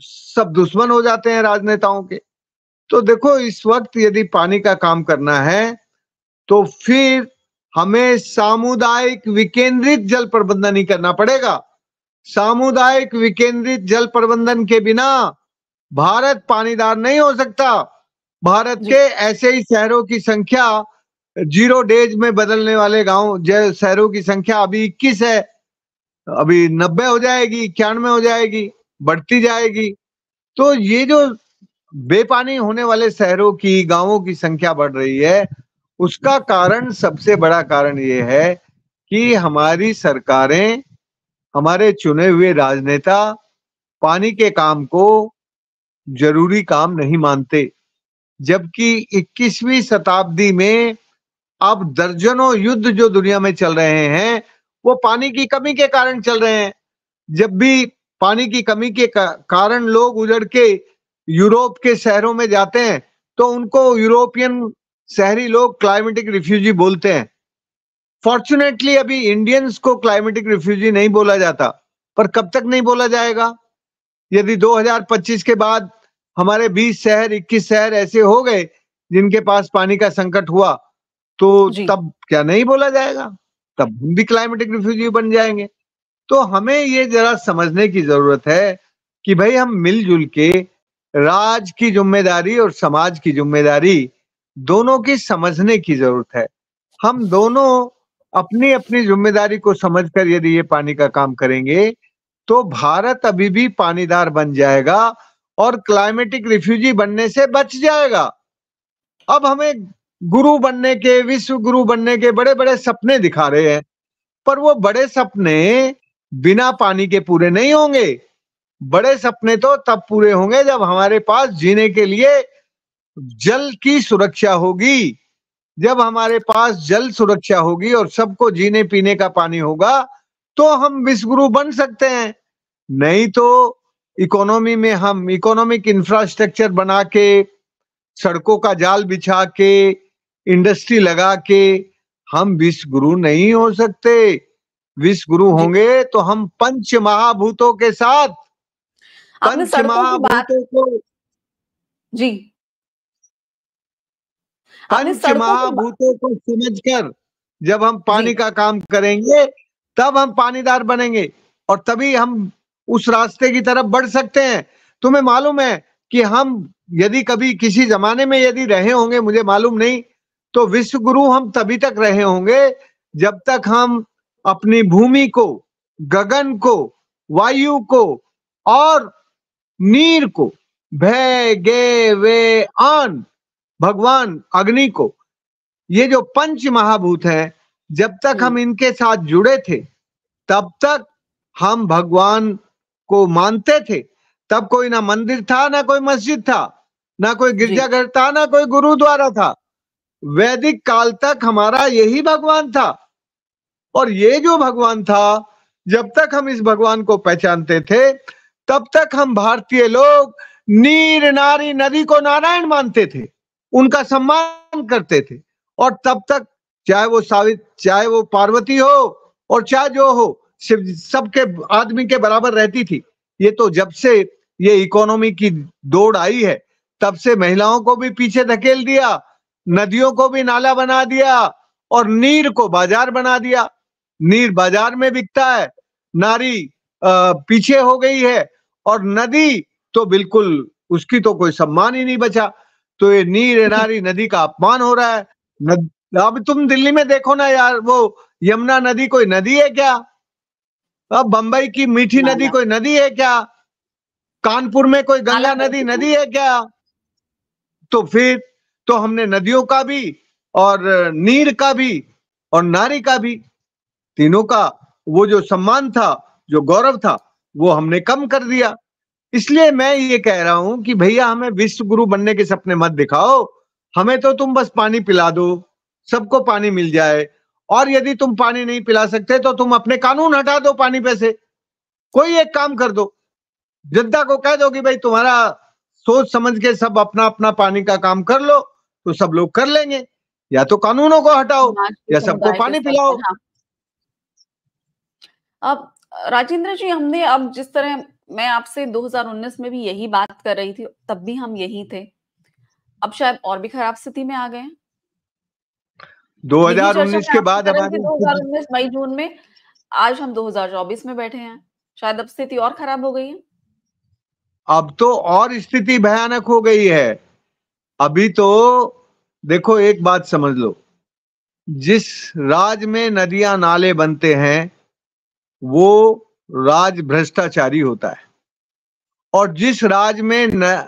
सब दुश्मन हो जाते हैं राजनेताओं के तो देखो इस वक्त यदि पानी का काम करना है तो फिर हमें सामुदायिक विकेंद्रित जल प्रबंधन ही करना पड़ेगा सामुदायिक विकेंद्रित जल प्रबंधन के बिना भारत पानीदार नहीं हो सकता भारत के ऐसे ही शहरों की संख्या जीरो डेज में बदलने वाले गांव शहरों की संख्या अभी इक्कीस है अभी नब्बे हो जाएगी इक्यानवे हो जाएगी बढ़ती जाएगी तो ये जो बेपानी होने वाले शहरों की गांवों की संख्या बढ़ रही है उसका कारण सबसे बड़ा कारण ये है कि हमारी सरकारें हमारे चुने हुए राजनेता पानी के काम को जरूरी काम नहीं मानते जबकि 21वीं शताब्दी में अब दर्जनों युद्ध जो दुनिया में चल रहे हैं वो पानी की कमी के कारण चल रहे हैं जब भी पानी की कमी के कारण लोग उजड़ के यूरोप के शहरों में जाते हैं तो उनको यूरोपियन शहरी लोग क्लाइमेटिक रिफ्यूजी बोलते हैं फॉर्चुनेटली अभी इंडियंस को क्लाइमेटिक रिफ्यूजी नहीं बोला जाता पर कब तक नहीं बोला जाएगा यदि 2025 के बाद हमारे 20 शहर 21 शहर ऐसे हो गए जिनके पास पानी का संकट हुआ तो तब क्या नहीं बोला जाएगा तब हम भी क्लाइमेटिक रिफ्यूजी बन जाएंगे तो हमें ये जरा समझने की जरूरत है कि भाई हम मिलजुल के राज की जिम्मेदारी और समाज की जिम्मेदारी दोनों की समझने की जरूरत है हम दोनों अपनी अपनी जिम्मेदारी को समझकर यदि ये पानी का काम करेंगे तो भारत अभी भी पानीदार बन जाएगा और क्लाइमेटिक रिफ्यूजी बनने से बच जाएगा अब हमें गुरु बनने के विश्व गुरु बनने के बड़े बड़े सपने दिखा रहे हैं पर वो बड़े सपने बिना पानी के पूरे नहीं होंगे बड़े सपने तो तब पूरे होंगे जब हमारे पास जीने के लिए जल की सुरक्षा होगी जब हमारे पास जल सुरक्षा होगी और सबको जीने पीने का पानी होगा तो हम विश्वगुरु बन सकते हैं नहीं तो इकोनॉमी में हम इकोनॉमिक इंफ्रास्ट्रक्चर बना के सड़कों का जाल बिछा के इंडस्ट्री लगा के हम विश्वगुरु नहीं हो सकते विष गुरु होंगे तो हम पंच महाभूतों के साथ पंच महाभूतों को जी पंच महाभूतों को समझकर जब हम पानी का काम करेंगे तब हम पानीदार बनेंगे और तभी हम उस रास्ते की तरफ बढ़ सकते हैं तुम्हें मालूम है कि हम यदि कभी किसी जमाने में यदि रहे होंगे मुझे मालूम नहीं तो विश्व गुरु हम तभी तक रहे होंगे जब तक हम अपनी भूमि को गगन को वायु को और नीर को भय गे वे आन भगवान अग्नि को ये जो पंच महाभूत है जब तक हम हम्म। इनके साथ जुड़े थे तब तक हम भगवान को मानते थे तब कोई ना मंदिर था ना कोई मस्जिद था ना कोई गिरजाघर था ना कोई गुरुद्वारा था वैदिक काल तक हमारा यही भगवान था और ये जो भगवान था जब तक हम इस भगवान को पहचानते थे तब तक हम भारतीय लोग नीर नारी नदी को नारायण मानते थे उनका सम्मान करते थे और तब तक चाहे वो सावित चाहे वो पार्वती हो और चाहे जो हो शिव सबके आदमी के बराबर रहती थी ये तो जब से ये इकोनॉमी की दौड़ आई है तब से महिलाओं को भी पीछे धकेल दिया नदियों को भी नाला बना दिया और नीर को बाजार बना दिया नीर बाजार में बिकता है नारी आ, पीछे हो गई है और नदी तो बिल्कुल उसकी तो कोई सम्मान ही नहीं बचा तो ये नीर नारी नदी का अपमान हो रहा है नद... अब तुम दिल्ली में देखो ना यार वो यमुना नदी कोई नदी है क्या अब बंबई की मीठी नदी कोई नदी है क्या कानपुर में कोई गंगा नदी नदी है क्या तो फिर तो हमने नदियों का भी और नीर का भी और नारी का भी तीनों का वो जो सम्मान था जो गौरव था वो हमने कम कर दिया इसलिए मैं ये कह रहा हूं कि भैया हमें विश्व गुरु बनने के सपने मत दिखाओ हमें तो तुम बस पानी पिला दो सबको पानी मिल जाए और यदि तुम पानी नहीं पिला सकते तो तुम अपने कानून हटा दो पानी पे से कोई एक काम कर दो जनता को कह दो कि भाई तुम्हारा सोच समझ के सब अपना अपना पानी का काम कर लो तो सब लोग कर लेंगे या तो कानूनों को हटाओ या सबको पानी पिलाओ अब राजेंद्र जी हमने अब जिस तरह मैं आपसे 2019 में भी यही बात कर रही थी तब भी हम यही थे अब शायद और भी खराब स्थिति में आ गए 2019 के बाद हमारे 2019 मई जून में आज हम 2024 में बैठे हैं शायद अब स्थिति और खराब हो गई है अब तो और स्थिति भयानक हो गई है अभी तो देखो एक बात समझ लो जिस राज में नदियां नाले बनते हैं वो राज भ्रष्टाचारी होता है और जिस राज में न,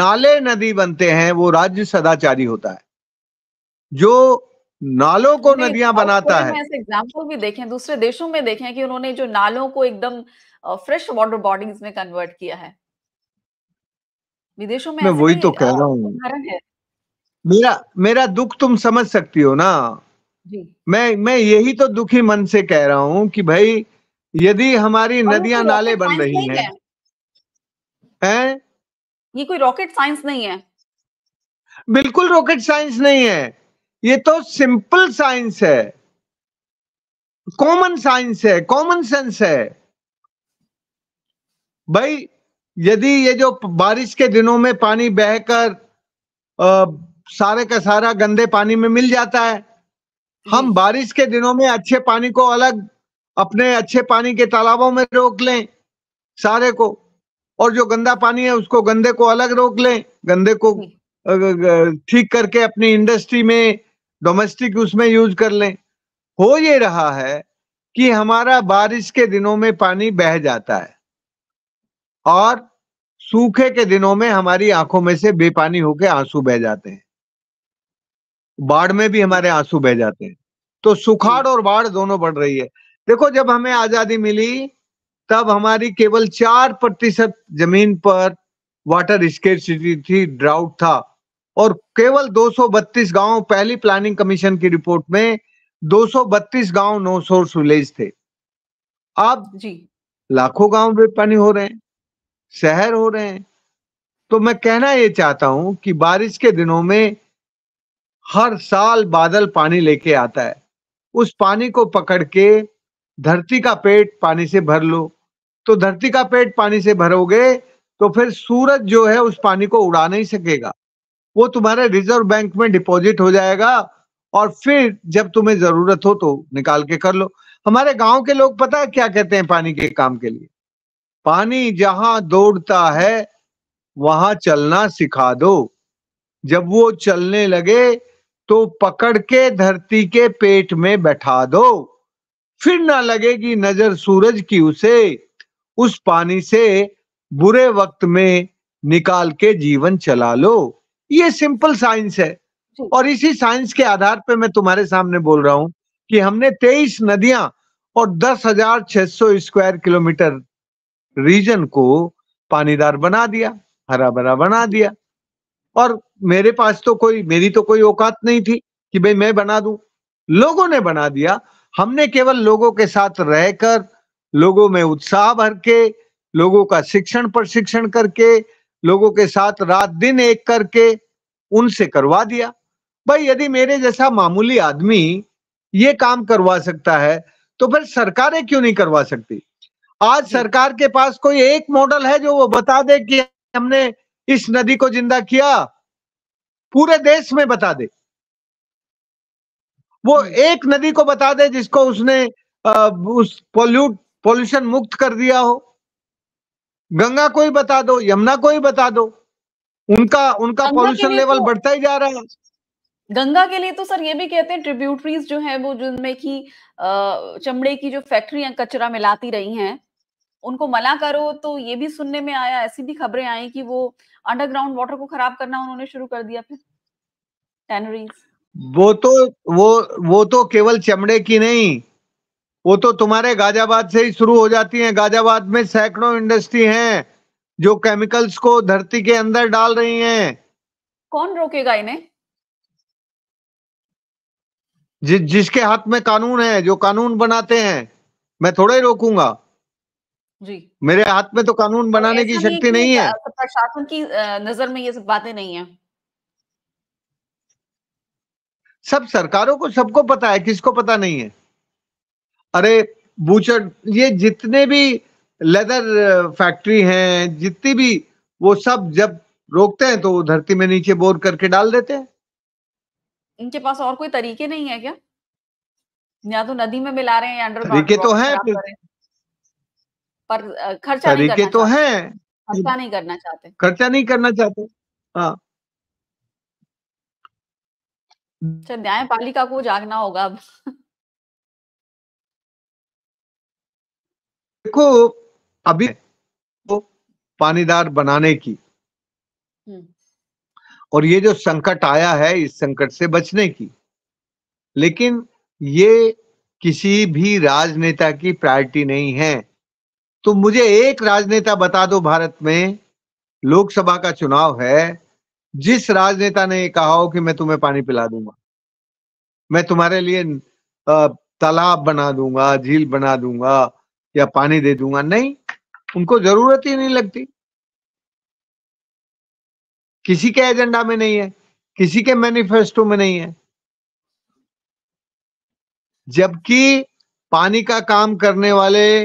नाले नदी बनते हैं वो राज्य सदाचारी होता है जो नालों को नदियां बनाता है ऐसे एग्जाम्पल भी देखें दूसरे देशों में देखें कि उन्होंने जो नालों को एकदम फ्रेश वाटर बॉडीज में कन्वर्ट किया है विदेशों में मैं वही तो कह रहा हूँ मेरा मेरा दुख तुम समझ सकती हो ना जी मैं मैं यही तो दुखी मन से कह रहा हूँ कि भाई यदि हमारी नदियां नाले बन रही हैं है? हैं ये कोई रॉकेट साइंस नहीं है बिल्कुल रॉकेट साइंस नहीं है ये तो सिंपल साइंस है कॉमन साइंस है कॉमन सेंस है भाई यदि ये जो बारिश के दिनों में पानी बहकर सारे का सारा गंदे पानी में मिल जाता है हम बारिश के दिनों में अच्छे पानी को अलग अपने अच्छे पानी के तालाबों में रोक लें सारे को और जो गंदा पानी है उसको गंदे को अलग रोक लें गंदे को ठीक करके अपनी इंडस्ट्री में डोमेस्टिक उसमें यूज कर लें हो ये रहा है कि हमारा बारिश के दिनों में पानी बह जाता है और सूखे के दिनों में हमारी आंखों में से बेपानी होके आंसू बह जाते हैं बाढ़ में भी हमारे आंसू बह जाते हैं तो सुखाड़ और बाढ़ दोनों बढ़ रही है देखो जब हमें आजादी मिली तब हमारी केवल चार प्रतिशत जमीन पर वाटर स्केसिटी थी ड्राउट था और केवल 232 गांव पहली प्लानिंग कमीशन की रिपोर्ट में 232 गांव नो सोर्स विलेज थे अब जी लाखों गांव पानी हो रहे हैं शहर हो रहे हैं तो मैं कहना यह चाहता हूं कि बारिश के दिनों में हर साल बादल पानी लेके आता है उस पानी को पकड़ के धरती का पेट पानी से भर लो तो धरती का पेट पानी से भरोगे तो फिर सूरज जो है उस पानी को उड़ा नहीं सकेगा वो तुम्हारे रिजर्व बैंक में डिपॉजिट हो जाएगा और फिर जब तुम्हें जरूरत हो तो निकाल के कर लो हमारे गांव के लोग पता है क्या कहते हैं पानी के काम के लिए पानी जहां दौड़ता है वहां चलना सिखा दो जब वो चलने लगे तो पकड़ के धरती के पेट में बैठा दो फिर ना लगेगी नजर सूरज की उसे उस पानी से बुरे वक्त में निकाल के जीवन चला लो ये सिंपल साइंस है और इसी साइंस के आधार पे मैं तुम्हारे सामने बोल रहा हूं कि हमने तेईस नदियां और दस हजार छह सौ स्क्वायर किलोमीटर रीजन को पानीदार बना दिया हरा भरा बना दिया और मेरे पास तो कोई मेरी तो कोई औकात नहीं थी कि भाई मैं बना दू लोगों ने बना दिया हमने केवल लोगों के साथ रहकर लोगों में उत्साह भर के लोगों का शिक्षण प्रशिक्षण करके लोगों के साथ रात दिन एक करके उनसे करवा दिया भाई यदि मेरे जैसा मामूली आदमी ये काम करवा सकता है तो फिर सरकारें क्यों नहीं करवा सकती आज सरकार के पास कोई एक मॉडल है जो वो बता दे कि हमने इस नदी को जिंदा किया पूरे देश में बता दे वो हम्म। एक नदी को बता दे जिसको उसने उस पोल्यूट पोल्यूशन मुक्त कर दिया हो गंगा को ही बता दो यमुना को ही बता दो उनका उनका पोल्यूशन लेवल तो, बढ़ता ही जा रहा है गंगा के लिए तो सर ये भी कहते हैं ट्रिब्यूटरीज जो है वो जिनमें की चमड़े की जो फैक्ट्रियां कचरा मिलाती रही हैं उनको मना करो तो ये भी सुनने में आया ऐसी भी खबरें आई कि वो अंडरग्राउंड वाटर को खराब करना उन्होंने शुरू कर दिया फिर टैनरीज वो तो वो वो तो केवल चमड़े की नहीं वो तो तुम्हारे गाजियाबाद से ही शुरू हो जाती है गाजियाबाद में सैकड़ों इंडस्ट्री हैं जो केमिकल्स को धरती के अंदर डाल रही हैं कौन रोकेगा इन्हें जि, जिसके हाथ में कानून है जो कानून बनाते हैं मैं थोड़ा ही रोकूंगा जी मेरे हाथ में तो कानून बनाने की शक्ति नहीं है प्रशासन की नजर में ये सब बातें नहीं है सब सरकारों को सबको पता है किसको पता नहीं है अरे बूचर ये जितने भी लेदर फैक्ट्री हैं जितनी भी वो सब जब रोकते हैं तो धरती में नीचे बोर करके डाल देते हैं इनके पास और कोई तरीके नहीं है क्या या तो नदी में मिला रहे हैं अंडर तरीके तो हैं पर खर्चा करना तो हैं खर्चा नहीं करना चाहते खर्चा नहीं करना चाहते हाँ अच्छा न्यायपालिका को जागना होगा अब देखो अभी तो पानीदार बनाने की और ये जो संकट आया है इस संकट से बचने की लेकिन ये किसी भी राजनेता की प्रायोरिटी नहीं है तो मुझे एक राजनेता बता दो भारत में लोकसभा का चुनाव है जिस राजनेता ने ये कहा हो कि मैं तुम्हें पानी पिला दूंगा मैं तुम्हारे लिए तालाब बना दूंगा झील बना दूंगा या पानी दे दूंगा नहीं उनको जरूरत ही नहीं लगती किसी के एजेंडा में नहीं है किसी के मैनिफेस्टो में नहीं है जबकि पानी का काम करने वाले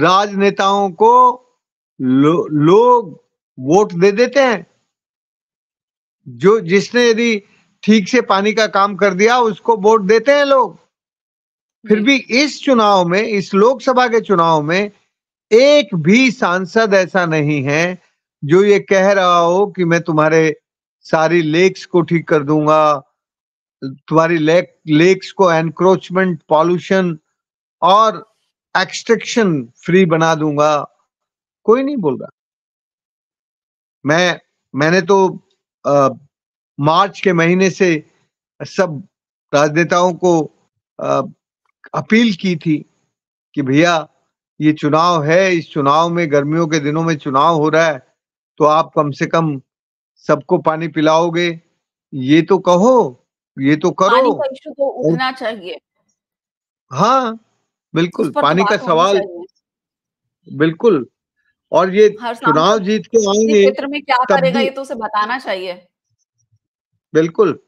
राजनेताओं को लो, लोग वोट दे देते हैं जो जिसने यदि ठीक से पानी का काम कर दिया उसको वोट देते हैं लोग फिर भी इस चुनाव में इस लोकसभा के चुनाव में एक भी सांसद ऐसा नहीं है जो ये कह रहा हो कि मैं तुम्हारे सारी लेक्स को ठीक कर दूंगा तुम्हारी लेक लेक्स को एनक्रोचमेंट पॉल्यूशन और एक्सट्रक्शन फ्री बना दूंगा कोई नहीं बोल रहा मैं मैंने तो आ, मार्च के महीने से सब राजनेताओं को आ, अपील की थी कि भैया ये चुनाव है इस चुनाव में गर्मियों के दिनों में चुनाव हो रहा है तो आप कम से कम सबको पानी पिलाओगे ये तो कहो ये तो करो पानी का तो उठना चाहिए हाँ बिल्कुल तो पानी का सवाल बिल्कुल और ये चुनाव तो जीत के आएंगे क्षेत्र में क्या करेगा ये तो उसे बताना चाहिए बिल्कुल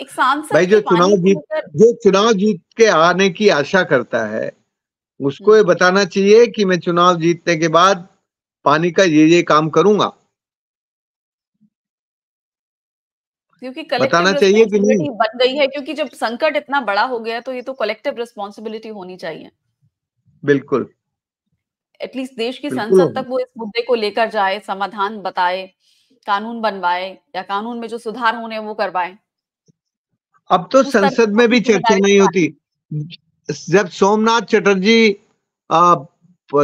एक सांसद भाई जो चुनाव जीत जो चुनाव जीत के आने की आशा करता है उसको ये हम्म। बताना चाहिए कि मैं चुनाव जीतने के बाद पानी का ये ये काम करूंगा क्योंकि बताना चाहिए कि नहीं बन गई है क्योंकि जब संकट इतना बड़ा हो गया तो ये तो कलेक्टिव रिस्पॉन्सिबिलिटी होनी चाहिए बिल्कुल एटलीस्ट देश की संसद तक वो इस मुद्दे को लेकर जाए समाधान बताए कानून बनवाए या कानून में जो सुधार होने वो करवाए अब तो संसद में भी चर्चा नहीं होती जब सोमनाथ चटर्जी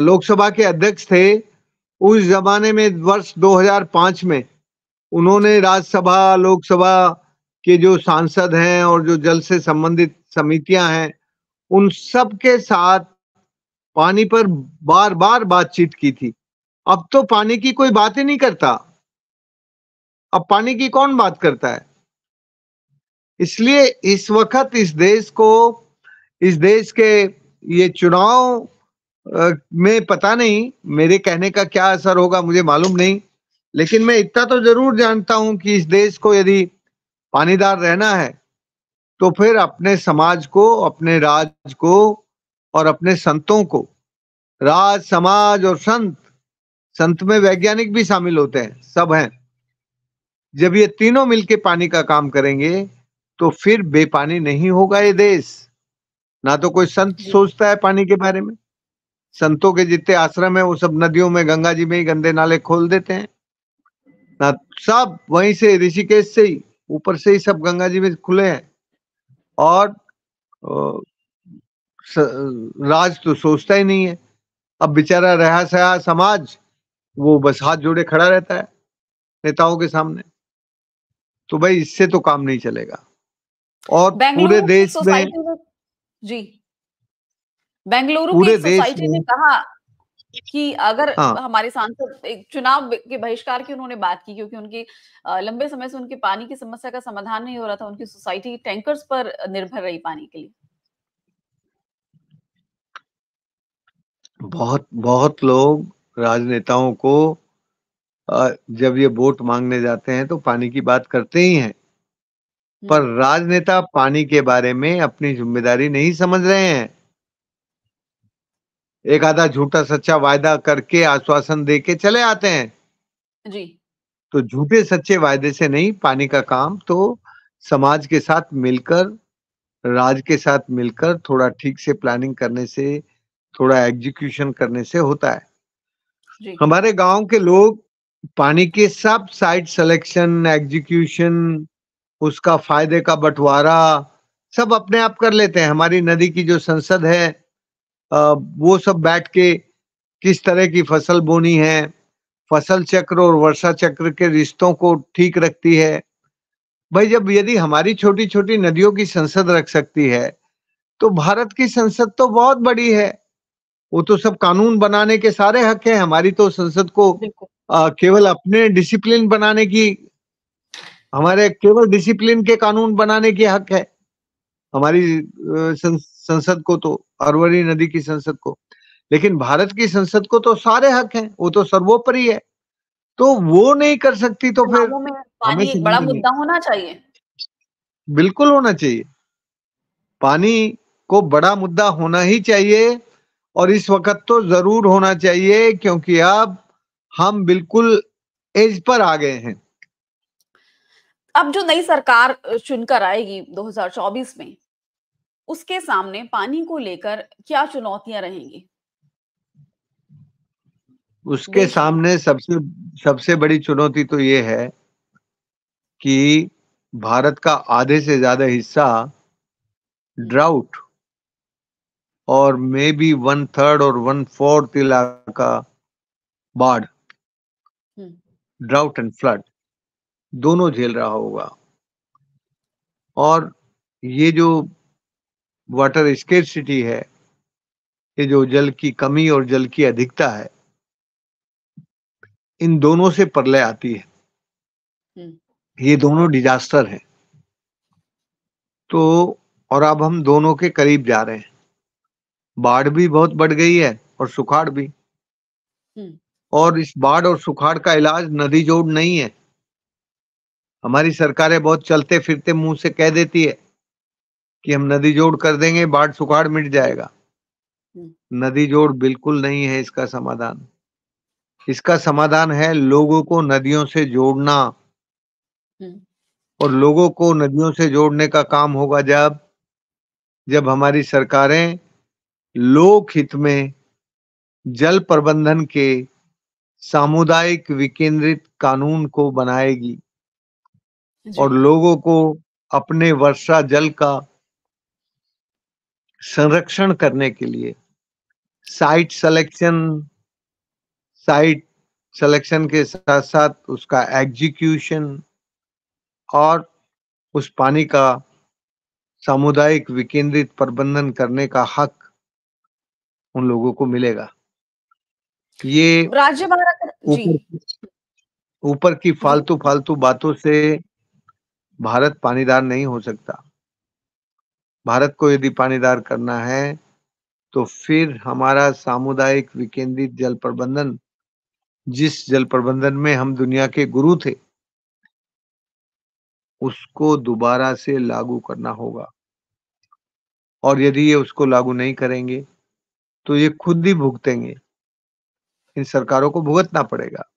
लोकसभा के अध्यक्ष थे उस जमाने में वर्ष 2005 में उन्होंने राज्यसभा लोकसभा के जो सांसद हैं और जो जल से संबंधित समितियां हैं उन सब के साथ पानी पर बार बार बातचीत की थी अब तो पानी की कोई बात ही नहीं करता अब पानी की कौन बात करता है इसलिए इस वक्त इस देश को इस देश के ये चुनाव में पता नहीं मेरे कहने का क्या असर होगा मुझे मालूम नहीं लेकिन मैं इतना तो जरूर जानता हूं कि इस देश को यदि पानीदार रहना है तो फिर अपने समाज को अपने राज को और अपने संतों को राज समाज और संत संत में वैज्ञानिक भी शामिल होते हैं सब हैं जब ये तीनों मिलके पानी का काम करेंगे तो फिर बेपानी नहीं होगा ये देश ना तो कोई संत सोचता है पानी के बारे में संतों के जितने आश्रम है वो सब नदियों में गंगा जी में ही गंदे नाले खोल देते हैं ना सब वहीं से ऋषिकेश से ही ऊपर से ही सब गंगा जी में खुले हैं और राज तो सोचता ही नहीं है अब बेचारा रहा सहा समाज वो बस हाथ जोड़े खड़ा रहता है नेताओं के सामने तो भाई इससे तो काम नहीं चलेगा और पूरे देश में जी बेंगलुरु पूरे की सोसाइटी ने कहा कि अगर हाँ। हमारे सांसद एक चुनाव के बहिष्कार की उन्होंने बात की क्योंकि उनकी लंबे समय से उनके पानी की समस्या का समाधान नहीं हो रहा था उनकी सोसाइटी टैंकर्स पर निर्भर रही पानी के लिए बहुत बहुत लोग राजनेताओं को जब ये वोट मांगने जाते हैं तो पानी की बात करते ही हैं हम्म। पर राजनेता पानी के बारे में अपनी जिम्मेदारी नहीं समझ रहे हैं एक आधा झूठा सच्चा वायदा करके आश्वासन दे के चले आते हैं जी तो झूठे सच्चे वायदे से नहीं पानी का काम तो समाज के साथ मिलकर राज के साथ मिलकर थोड़ा ठीक से प्लानिंग करने से थोड़ा एग्जीक्यूशन करने से होता है हमारे गांव के लोग पानी के सब साइट सिलेक्शन एग्जीक्यूशन उसका फायदे का बंटवारा सब अपने आप कर लेते हैं हमारी नदी की जो संसद है वो सब बैठ के किस तरह की फसल बोनी है फसल चक्र और वर्षा चक्र के रिश्तों को ठीक रखती है भाई जब यदि हमारी छोटी छोटी नदियों की संसद रख सकती है तो भारत की संसद तो बहुत बड़ी है वो तो सब कानून बनाने के सारे हक है हमारी तो संसद को आ, केवल अपने डिसिप्लिन बनाने की हमारे केवल डिसिप्लिन के कानून बनाने के हक है हमारी संसद को तो अरवरी नदी की संसद को लेकिन भारत की संसद को तो सारे हक हैं वो तो सर्वोपरि है तो वो नहीं कर सकती तो फिर पानी एक बड़ा मुद्दा होना चाहिए बिल्कुल होना चाहिए पानी को बड़ा मुद्दा होना ही चाहिए और इस वक्त तो जरूर होना चाहिए क्योंकि अब हम बिल्कुल एज पर आ गए हैं अब जो नई सरकार चुनकर आएगी 2024 में उसके सामने पानी को लेकर क्या चुनौतियां रहेंगी उसके सामने सबसे सबसे बड़ी चुनौती तो ये है कि भारत का आधे से ज्यादा हिस्सा ड्राउट और मे बी वन थर्ड और वन फोर्थ इलाका बाढ़ ड्राउट एंड फ्लड दोनों झेल रहा होगा और ये जो वाटर स्केर्सिटी है ये जो जल की कमी और जल की अधिकता है इन दोनों से परले आती है हम्म। ये दोनों डिजास्टर हैं तो और अब हम दोनों के करीब जा रहे हैं बाढ़ भी बहुत बढ़ गई है और सुखाड़ भी हम्म। और इस बाढ़ और सुखाड़ का इलाज नदी जोड़ नहीं है हमारी सरकारें बहुत चलते फिरते मुंह से कह देती है कि हम नदी जोड़ कर देंगे बाढ़ सुखाड़ मिट जाएगा हम्म। नदी जोड़ बिल्कुल नहीं है इसका समाधान इसका समाधान है लोगों को नदियों से जोड़ना हम्म। और लोगों को नदियों से जोड़ने का काम होगा जब जब हमारी सरकारें लोक हित में जल प्रबंधन के सामुदायिक विकेंद्रित कानून को बनाएगी और लोगों को अपने वर्षा जल का संरक्षण करने के लिए साइट सिलेक्शन साइट सिलेक्शन के साथ साथ उसका एग्जीक्यूशन और उस पानी का सामुदायिक विकेंद्रित प्रबंधन करने का हक उन लोगों को मिलेगा ये राज्य भारत ऊपर की फालतू फालतू बातों से भारत पानीदार नहीं हो सकता भारत को यदि पानीदार करना है तो फिर हमारा सामुदायिक विकेंद्रित जल प्रबंधन जिस जल प्रबंधन में हम दुनिया के गुरु थे उसको दोबारा से लागू करना होगा और यदि ये उसको लागू नहीं करेंगे तो ये खुद ही भुगतेंगे इन सरकारों को भुगतना पड़ेगा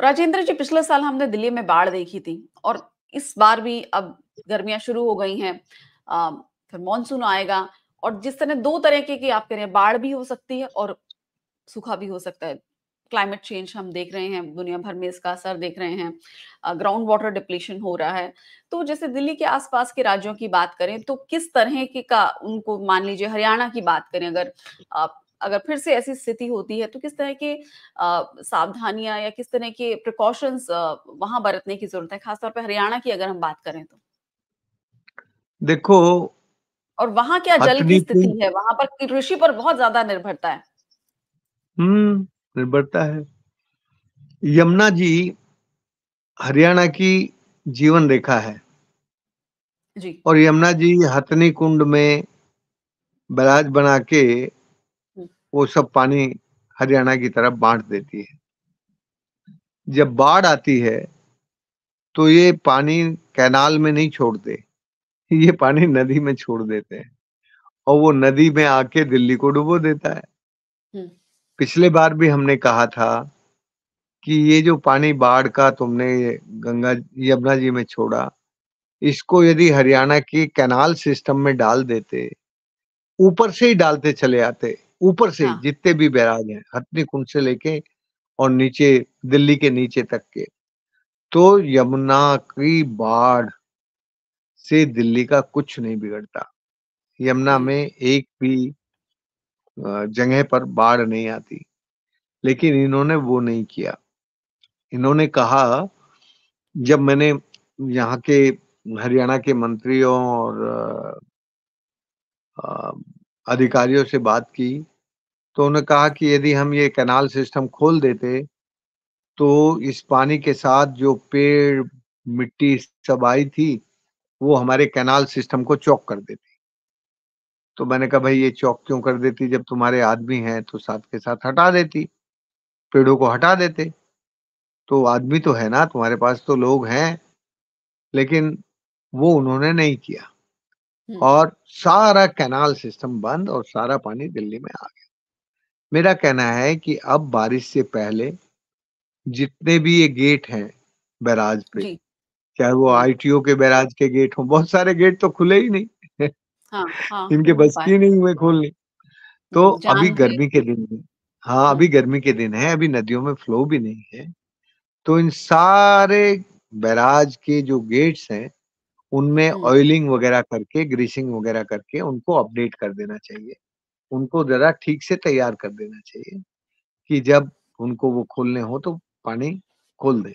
राजेंद्र जी पिछले साल हमने दिल्ली में बाढ़ देखी थी और इस बार भी अब गर्मियां शुरू हो गई हैं फिर मानसून आएगा और जिस तरह दो तरह के की आप कह रहे हैं बाढ़ भी हो सकती है और सूखा भी हो सकता है क्लाइमेट चेंज हम देख रहे हैं दुनिया भर में इसका असर देख रहे हैं ग्राउंड वाटर डिप्लीशन हो रहा है तो जैसे दिल्ली के आसपास के राज्यों की बात करें तो किस तरह के का उनको मान लीजिए हरियाणा की बात करें अगर आप अगर फिर से ऐसी स्थिति होती है तो किस तरह के सावधानियां या किस तरह के प्रिकॉशंस वहां बरतने की जरूरत है खासतौर पर हरियाणा की अगर हम बात करें तो देखो और वहां क्या जल की स्थिति है वहां पर कृषि पर बहुत ज्यादा निर्भरता है हम्म निर्भरता है यमुना जी हरियाणा की जीवन रेखा है जी और यमुना जी हथनी कुंड में बराज बना के हम्म। वो सब पानी हरियाणा की तरफ बांट देती है जब बाढ़ आती है तो ये पानी कैनाल में नहीं छोड़ते ये पानी नदी में छोड़ देते हैं और वो नदी में आके दिल्ली को डुबो देता है हम्म। पिछले बार भी हमने कहा था कि ये जो पानी बाढ़ का तुमने गंगा यमुना जी में छोड़ा इसको यदि हरियाणा के कैनाल सिस्टम में डाल देते ऊपर से ही डालते चले आते ऊपर से हाँ। जितने भी बैराज हैं हथनी कुंड से लेके और नीचे दिल्ली के नीचे तक के तो यमुना की बाढ़ से दिल्ली का कुछ नहीं बिगड़ता यमुना में एक भी जगह पर बाढ़ नहीं आती लेकिन इन्होंने वो नहीं किया इन्होंने कहा जब मैंने यहाँ के हरियाणा के मंत्रियों और अधिकारियों से बात की तो उन्होंने कहा कि यदि हम ये कैनाल सिस्टम खोल देते तो इस पानी के साथ जो पेड़ मिट्टी सब आई थी वो हमारे कैनाल सिस्टम को चौक कर देती तो मैंने कहा भाई ये चौक क्यों कर देती जब तुम्हारे आदमी हैं तो साथ के साथ हटा देती पेड़ों को हटा देते तो आदमी तो है ना तुम्हारे पास तो लोग हैं लेकिन वो उन्होंने नहीं किया हम्म। और सारा कैनाल सिस्टम बंद और सारा पानी दिल्ली में आ गया मेरा कहना है कि अब बारिश से पहले जितने भी ये गेट हैं बैराज पे चाहे वो हम्म। आईटीओ के बैराज के गेट हो बहुत सारे गेट तो खुले ही नहीं हाँ, हाँ, इनके बस की नहीं हुए खोलने तो हम्म, अभी गर्मी के दिन हाँ अभी हम्म। गर्मी के दिन है अभी नदियों में फ्लो भी नहीं है तो इन सारे बैराज के जो गेट्स हैं उनमें हम्म। ऑयलिंग वगैरह करके ग्रीसिंग वगैरह करके उनको अपडेट कर देना चाहिए उनको जरा ठीक से तैयार कर देना चाहिए कि जब उनको वो खोलने हो तो पानी खोल दे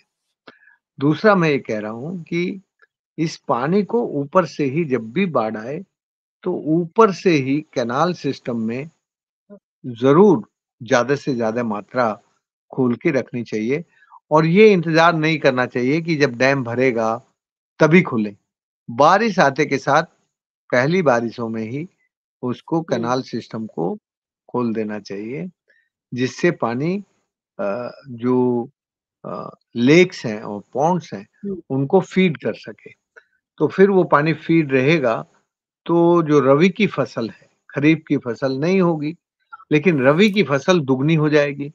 दूसरा मैं ये कह रहा हूं कि इस पानी को ऊपर से ही जब भी बाढ़ आए तो ऊपर से ही कैनाल सिस्टम में जरूर ज्यादा से ज्यादा मात्रा खोल के रखनी चाहिए और ये इंतजार नहीं करना चाहिए कि जब डैम भरेगा तभी खुले बारिश आते के साथ पहली बारिशों में ही उसको कैनाल सिस्टम को खोल देना चाहिए जिससे पानी जो लेक्स हैं और पॉन्ड्स हैं उनको फीड कर सके तो फिर वो पानी फीड रहेगा तो जो रवि की फसल है खरीफ की फसल नहीं होगी लेकिन रवि की फसल दुगनी हो जाएगी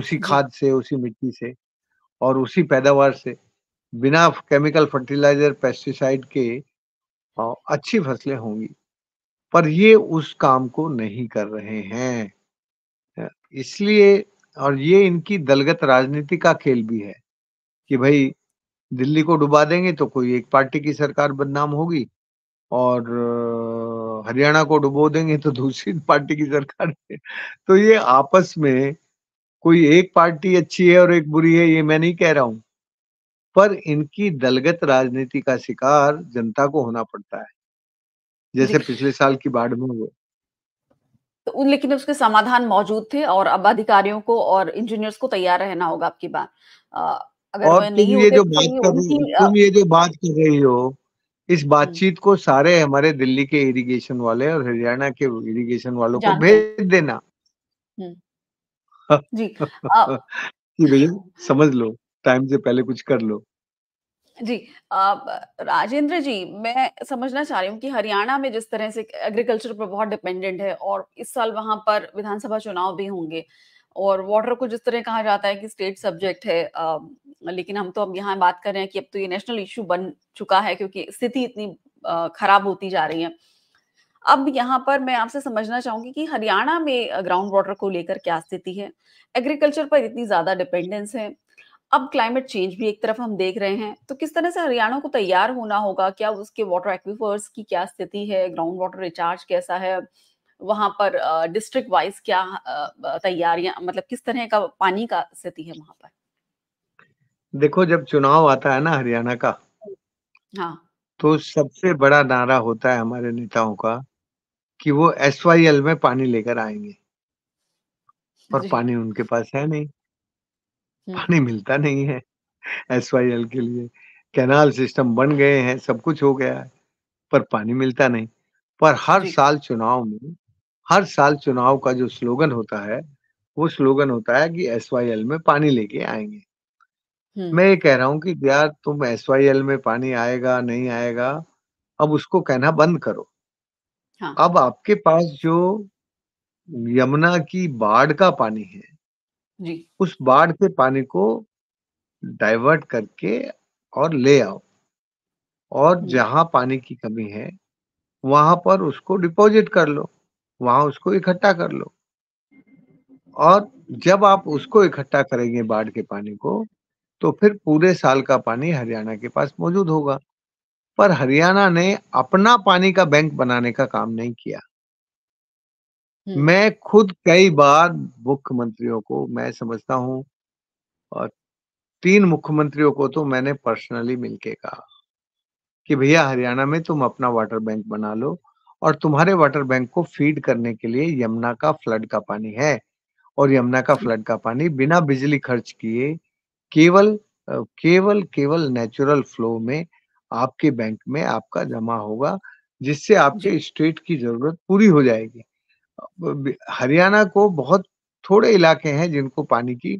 उसी खाद से उसी मिट्टी से और उसी पैदावार से बिना केमिकल फर्टिलाइजर पेस्टिसाइड के अच्छी फसलें होंगी पर ये उस काम को नहीं कर रहे हैं इसलिए और ये इनकी दलगत राजनीति का खेल भी है कि भाई दिल्ली को डुबा देंगे तो कोई एक पार्टी की सरकार बदनाम होगी और हरियाणा को डुबो देंगे तो दूसरी [laughs] पार्टी की सरकार है तो ये आपस में कोई एक पार्टी अच्छी है और एक बुरी है ये मैं नहीं कह रहा हूं पर इनकी दलगत राजनीति का शिकार जनता को होना पड़ता है जैसे पिछले साल की बाढ़ में हुए तो लेकिन उसके समाधान मौजूद थे और अब अधिकारियों को और इंजीनियर्स को तैयार रहना होगा आपकी बात अगर और तुम तो ये जो बात कर रही हो तुम ये जो बात कर रही हो इस हम्म। बातचीत को सारे हमारे दिल्ली के इरिगेशन वाले और हरियाणा के इरिगेशन वालों को भेज देना हम्म। [laughs] जी भैया समझ लो टाइम से पहले कुछ कर लो जी राजेंद्र जी मैं समझना चाह रही हूँ कि हरियाणा में जिस तरह से एग्रीकल्चर पर बहुत डिपेंडेंट है और इस साल वहां पर विधानसभा चुनाव भी होंगे और वाटर को जिस तरह कहा जाता है कि स्टेट सब्जेक्ट है आ, लेकिन हम तो अब यहाँ बात कर रहे हैं कि अब तो ये नेशनल इश्यू बन चुका है क्योंकि स्थिति इतनी खराब होती जा रही है अब यहाँ पर मैं आपसे समझना चाहूंगी कि हरियाणा में ग्राउंड वाटर को लेकर क्या स्थिति है एग्रीकल्चर पर इतनी ज्यादा डिपेंडेंस है अब क्लाइमेट चेंज भी एक तरफ हम देख रहे हैं तो किस तरह से हरियाणा को तैयार होना होगा क्या उसके वाटर एक्विफर्स की क्या स्थिति है ग्राउंड वाटर रिचार्ज कैसा है वहां पर डिस्ट्रिक्ट वाइज क्या तैयारियां मतलब किस तरह का पानी का स्थिति है वहां पर देखो जब चुनाव आता है ना हरियाणा का हम्म, हाँ तो सबसे बड़ा नारा होता है हमारे नेताओं का कि वो एस वाई एल में पानी लेकर आएंगे और पानी उनके पास है नहीं हम्म। पानी मिलता नहीं है एस वाई एल के लिए कैनाल सिस्टम बन गए हैं सब कुछ हो गया है पर पानी मिलता नहीं पर हर साल चुनाव में हर साल चुनाव का जो स्लोगन होता है वो स्लोगन होता है कि एस वाई एल में पानी लेके आएंगे हम्म। मैं ये कह रहा हूँ कि यार तुम एस वाई एल में पानी आएगा नहीं आएगा अब उसको कहना बंद करो हाँ। अब आपके पास जो यमुना की बाढ़ का पानी है जी। उस बाढ़ के पानी को डाइवर्ट करके और ले आओ और हम्म। जहां पानी की कमी है वहां पर उसको डिपॉजिट कर लो वहां उसको इकट्ठा कर लो और जब आप उसको इकट्ठा करेंगे बाढ़ के पानी को तो फिर पूरे साल का पानी हरियाणा के पास मौजूद होगा पर हरियाणा ने अपना पानी का बैंक बनाने का काम नहीं किया हम्म। मैं खुद कई बार मुख्यमंत्रियों को मैं समझता हूं और तीन मुख्यमंत्रियों को तो मैंने पर्सनली मिलके कहा कि भैया हरियाणा में तुम अपना वाटर बैंक बना लो और तुम्हारे वाटर बैंक को फीड करने के लिए यमुना का फ्लड का पानी है और यमुना का फ्लड का पानी बिना बिजली खर्च किए केवल केवल केवल नेचुरल फ्लो में आपके बैंक में आपका जमा होगा जिससे आपके स्टेट की जरूरत पूरी हो जाएगी हरियाणा को बहुत थोड़े इलाके हैं जिनको पानी की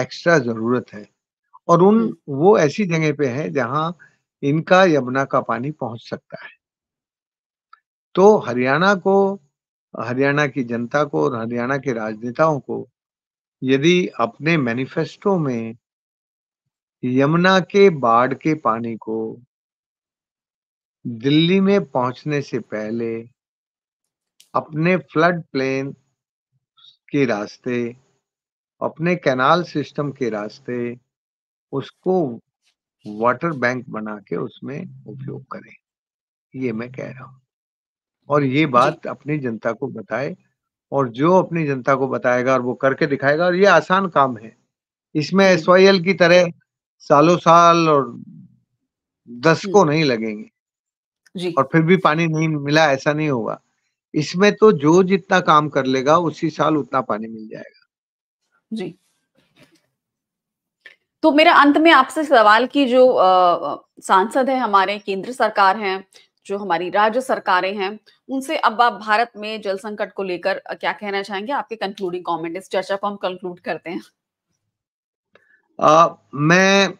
एक्स्ट्रा जरूरत है और उन वो ऐसी जगह पे है जहां इनका यमुना का पानी पहुंच सकता है तो हरियाणा को हरियाणा की जनता को और हरियाणा के राजनेताओं को यदि अपने मैनिफेस्टो में यमुना के बाढ़ के पानी को दिल्ली में पहुंचने से पहले अपने फ्लड प्लेन के रास्ते अपने कैनाल सिस्टम के रास्ते उसको वाटर बैंक बना के उसमें उपयोग करें ये मैं कह रहा हूं और ये बात अपनी जनता को बताए और जो अपनी जनता को बताएगा और वो करके दिखाएगा और ये आसान काम है इसमें एस की तरह सालों साल और दशकों हम्म। नहीं लगेंगे जी। और फिर भी पानी नहीं मिला ऐसा नहीं होगा इसमें तो जो जितना काम कर लेगा उसी साल उतना पानी मिल जाएगा जी तो मेरा अंत में आपसे सवाल की जो आ, सांसद है हमारे केंद्र सरकार है जो हमारी राज्य सरकारें हैं उनसे अब आप भारत में जल संकट को लेकर क्या कहना चाहेंगे आपके कंक्लूडिंग कमेंट इस चर्चा को हम कंक्लूड करते हैं आ, मैं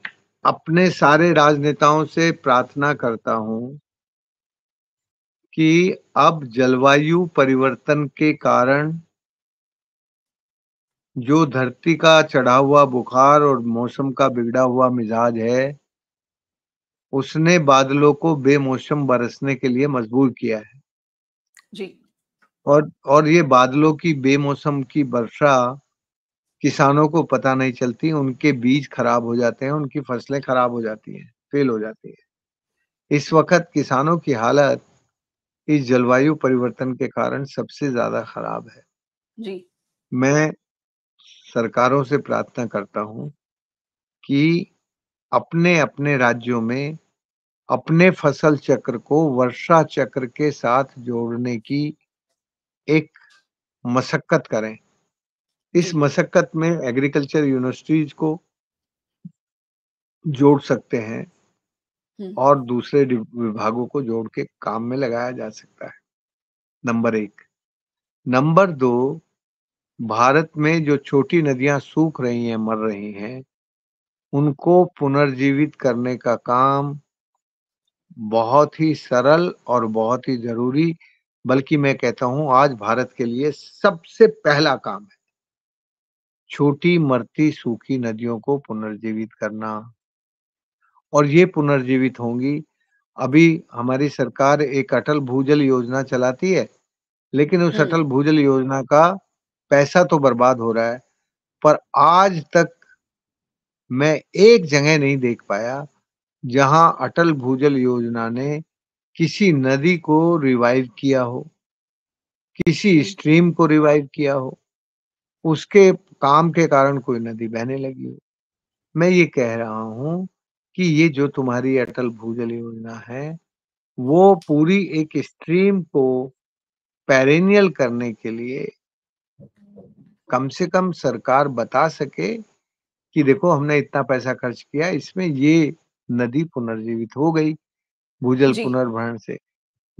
अपने सारे राजनेताओं से प्रार्थना करता हूं कि अब जलवायु परिवर्तन के कारण जो धरती का चढ़ा हुआ बुखार और मौसम का बिगड़ा हुआ मिजाज है उसने बादलों को बेमौसम बरसने के लिए मजबूर किया है जी और और ये बादलों की बेमौसम की वर्षा किसानों को पता नहीं चलती उनके बीज खराब हो जाते हैं उनकी फसलें खराब हो जाती हैं फेल हो जाती है इस वक्त किसानों की हालत इस जलवायु परिवर्तन के कारण सबसे ज्यादा खराब है जी मैं सरकारों से प्रार्थना करता हूं कि अपने अपने राज्यों में अपने फसल चक्र को वर्षा चक्र के साथ जोड़ने की एक मशक्कत करें इस मशक्कत में एग्रीकल्चर यूनिवर्सिटीज को जोड़ सकते हैं और दूसरे विभागों को जोड़ के काम में लगाया जा सकता है नंबर एक नंबर दो भारत में जो छोटी नदियां सूख रही हैं मर रही हैं उनको पुनर्जीवित करने का काम बहुत ही सरल और बहुत ही जरूरी बल्कि मैं कहता हूं आज भारत के लिए सबसे पहला काम है छोटी मरती सूखी नदियों को पुनर्जीवित करना और ये पुनर्जीवित होंगी अभी हमारी सरकार एक अटल भूजल योजना चलाती है लेकिन उस हम्म। अटल भूजल योजना का पैसा तो बर्बाद हो रहा है पर आज तक मैं एक जगह नहीं देख पाया जहां अटल भूजल योजना ने किसी नदी को रिवाइव किया हो किसी स्ट्रीम हम्म। को रिवाइव किया हो उसके काम के कारण कोई नदी बहने लगी हो मैं ये कह रहा हूं कि ये जो तुम्हारी अटल भूजल योजना है वो पूरी एक स्ट्रीम को पेरेनियल करने के लिए कम से कम सरकार बता सके कि देखो हमने इतना पैसा खर्च किया इसमें ये नदी पुनर्जीवित हो गई भूजल पुनर्भरण से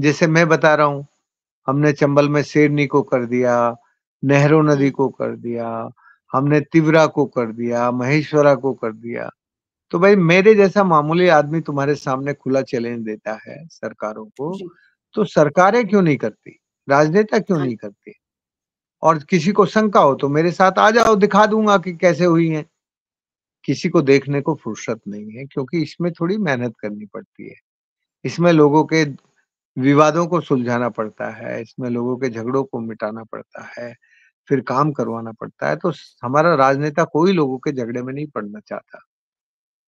जैसे मैं बता रहा हूं हमने चंबल में शेरनी को कर दिया नेहरू नदी को कर दिया हमने तिवरा को कर दिया महेश्वरा को कर दिया तो भाई मेरे जैसा मामूली आदमी तुम्हारे सामने खुला चैलेंज देता है सरकारों को तो सरकारें क्यों नहीं करती राजनेता क्यों हाँ। नहीं करती और किसी को शंका हो तो मेरे साथ आ जाओ दिखा दूंगा कि कैसे हुई है किसी को देखने को फुर्सत नहीं है क्योंकि इसमें थोड़ी मेहनत करनी पड़ती है इसमें लोगों के विवादों को सुलझाना पड़ता है इसमें लोगों के झगड़ों को मिटाना पड़ता है फिर काम करवाना पड़ता है तो हमारा राजनेता कोई लोगों के झगड़े में नहीं पड़ना चाहता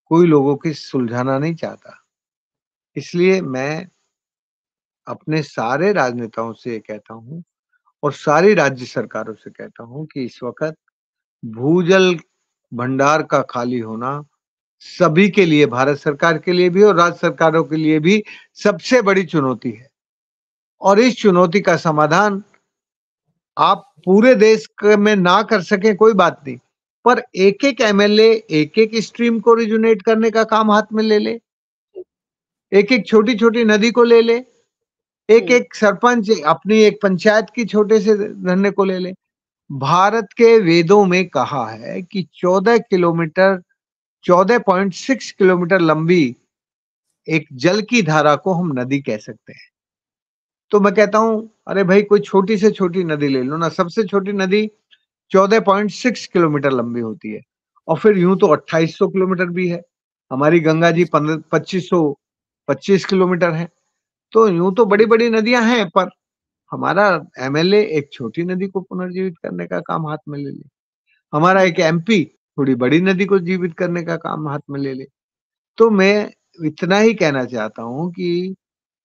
कोई लोगों की सुलझाना नहीं चाहता इसलिए मैं अपने सारे राजनेताओं से ये कहता हूँ और सारी राज्य सरकारों से कहता हूँ कि इस वक्त भूजल भंडार का खाली होना सभी के लिए भारत सरकार के लिए भी और राज्य सरकारों के लिए भी सबसे बड़ी चुनौती है और इस चुनौती का समाधान आप पूरे देश में ना कर सके कोई बात नहीं पर एक एक एमएलए एक एक स्ट्रीम को रिजुनेट करने का काम हाथ में ले ले एक एक छोटी छोटी नदी को ले ले एक एक हम्म। सरपंच अपनी एक पंचायत की छोटे से धरने को ले ले भारत के वेदों में कहा है कि 14 किलोमीटर 14.6 किलोमीटर लंबी एक जल की धारा को हम नदी कह सकते हैं तो मैं कहता हूं अरे भाई कोई छोटी से छोटी नदी ले लो ना सबसे छोटी नदी 14.6 किलोमीटर लंबी होती है और फिर यूं तो 2800 किलोमीटर भी है हमारी गंगा जी पच्चीस सौ पच्चीस किलोमीटर है तो यूं तो बड़ी बड़ी नदियां हैं पर हमारा एमएलए एक छोटी नदी को पुनर्जीवित करने का काम हाथ में ले ले हमारा एक एमपी थोड़ी बड़ी नदी को जीवित करने का काम हाथ में ले ले तो मैं इतना ही कहना चाहता हूं कि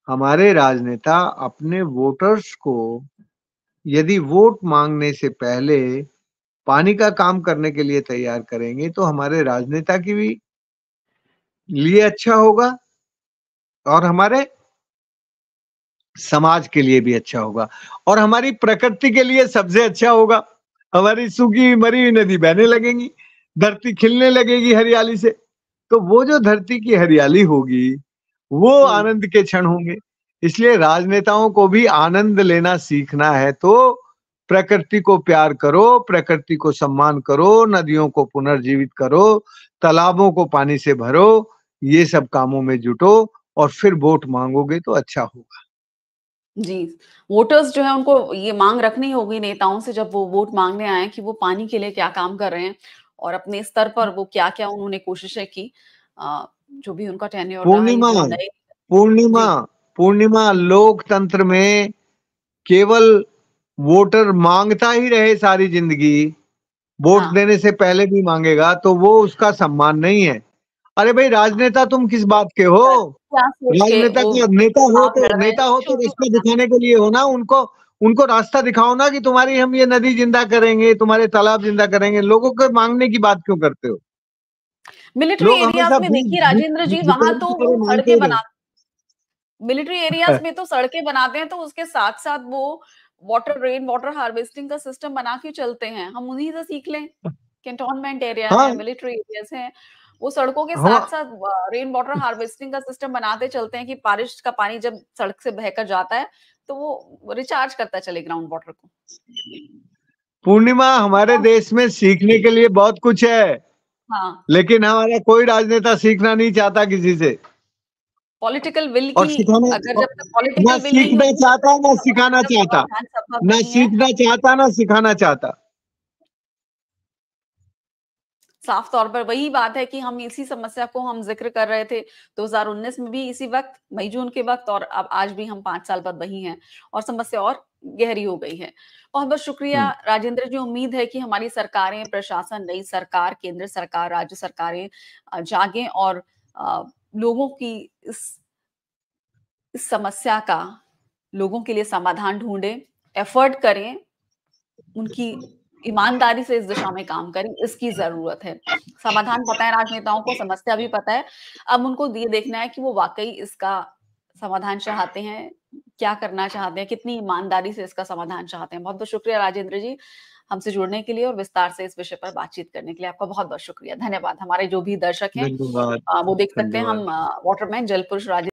हमारे राजनेता अपने वोटर्स को यदि वोट मांगने से पहले पानी का काम करने के लिए तैयार करेंगे तो हमारे राजनेता की भी लिए अच्छा होगा और हमारे समाज के लिए भी अच्छा होगा और हमारी प्रकृति के लिए सबसे अच्छा होगा हमारी सूखी मरी हुई नदी बहने लगेंगी धरती खिलने लगेगी हरियाली से तो वो जो धरती की हरियाली होगी वो हम्म। आनंद के क्षण होंगे इसलिए राजनेताओं को भी आनंद लेना सीखना है तो प्रकृति को प्यार करो प्रकृति को सम्मान करो नदियों को पुनर्जीवित करो तालाबों को पानी से भरो ये सब कामों में जुटो और फिर वोट मांगोगे तो अच्छा होगा जी वोटर्स जो है उनको ये मांग रखनी होगी नेताओं से जब वो वोट मांगने आए कि वो पानी के लिए क्या काम कर रहे हैं और अपने स्तर पर हाँ। वो क्या क्या उन्होंने कोशिशें की जो भी उनका टहने पूर्णिमा पूर्णिमा पूर्णिमा लोकतंत्र में केवल वोटर मांगता ही रहे सारी जिंदगी वोट हाँ। देने से पहले भी मांगेगा तो वो उसका सम्मान नहीं है अरे भाई राजनेता तुम किस बात के हो राजनेता के नेता हो तो नेता हो तो रास्ता दिखाने के लिए हो ना उनको उनको रास्ता दिखाओ ना कि तुम्हारी हम ये नदी जिंदा करेंगे तुम्हारे तालाब जिंदा करेंगे लोगों को मांगने की बात क्यों करते हो मिलिट्री एरिया में देखिए राजेंद्र जी वहां तो सड़कें बना मिलिट्री एरियाज [laughs] में तो सड़कें बनाते हैं तो उसके साथ साथ वो वाटर रेन वाटर हार्वेस्टिंग का सिस्टम बना के चलते हैं हम उन्हीं से सीख लें कैंटोनमेंट [laughs] एरिया हाँ। है मिलिट्री एरियाज हैं वो सड़कों के साथ साथ रेन वाटर हार्वेस्टिंग का सिस्टम बनाते चलते हैं कि बारिश का पानी जब सड़क से बहकर जाता है तो वो रिचार्ज करता चले ग्राउंड वाटर को पूर्णिमा हमारे हाँ। देश में सीखने के लिए बहुत कुछ है हाँ। लेकिन हमारा कोई राजनेता सीखना नहीं चाहता किसी से पॉलिटिकल विल की अगर जब तक तो पॉलिटिकल विल सीखना चाहता ना सिखाना चाहता ना सीखना चाहता ना सिखाना चाहता साफ तौर पर वही बात है कि हम इसी समस्या को हम जिक्र कर रहे थे 2019 में भी इसी वक्त मई जून के वक्त और अब आज भी हम पांच साल बाद वही हैं और समस्या और गहरी हो गई है बहुत बहुत शुक्रिया हम्म। राजेंद्र जी उम्मीद है कि हमारी सरकारें प्रशासन नई सरकार केंद्र सरकार राज्य सरकारें जागे और लोगों की इस इस समस्या का लोगों के लिए समाधान ढूंढे एफर्ट करें उनकी ईमानदारी से इस दिशा में काम करें इसकी जरूरत है समाधान पता है राजनेताओं को समस्या भी पता है अब उनको ये देखना है कि वो वाकई इसका समाधान चाहते हैं क्या करना चाहते हैं कितनी ईमानदारी से इसका समाधान चाहते हैं बहुत बहुत शुक्रिया राजेंद्र जी हमसे जुड़ने के लिए और विस्तार से इस विषय पर बातचीत करने के लिए आपका बहुत बहुत शुक्रिया धन्यवाद हमारे जो भी दर्शक हैं वो देख सकते हैं हम वाटरमैन जलपुरुष राजेंद्र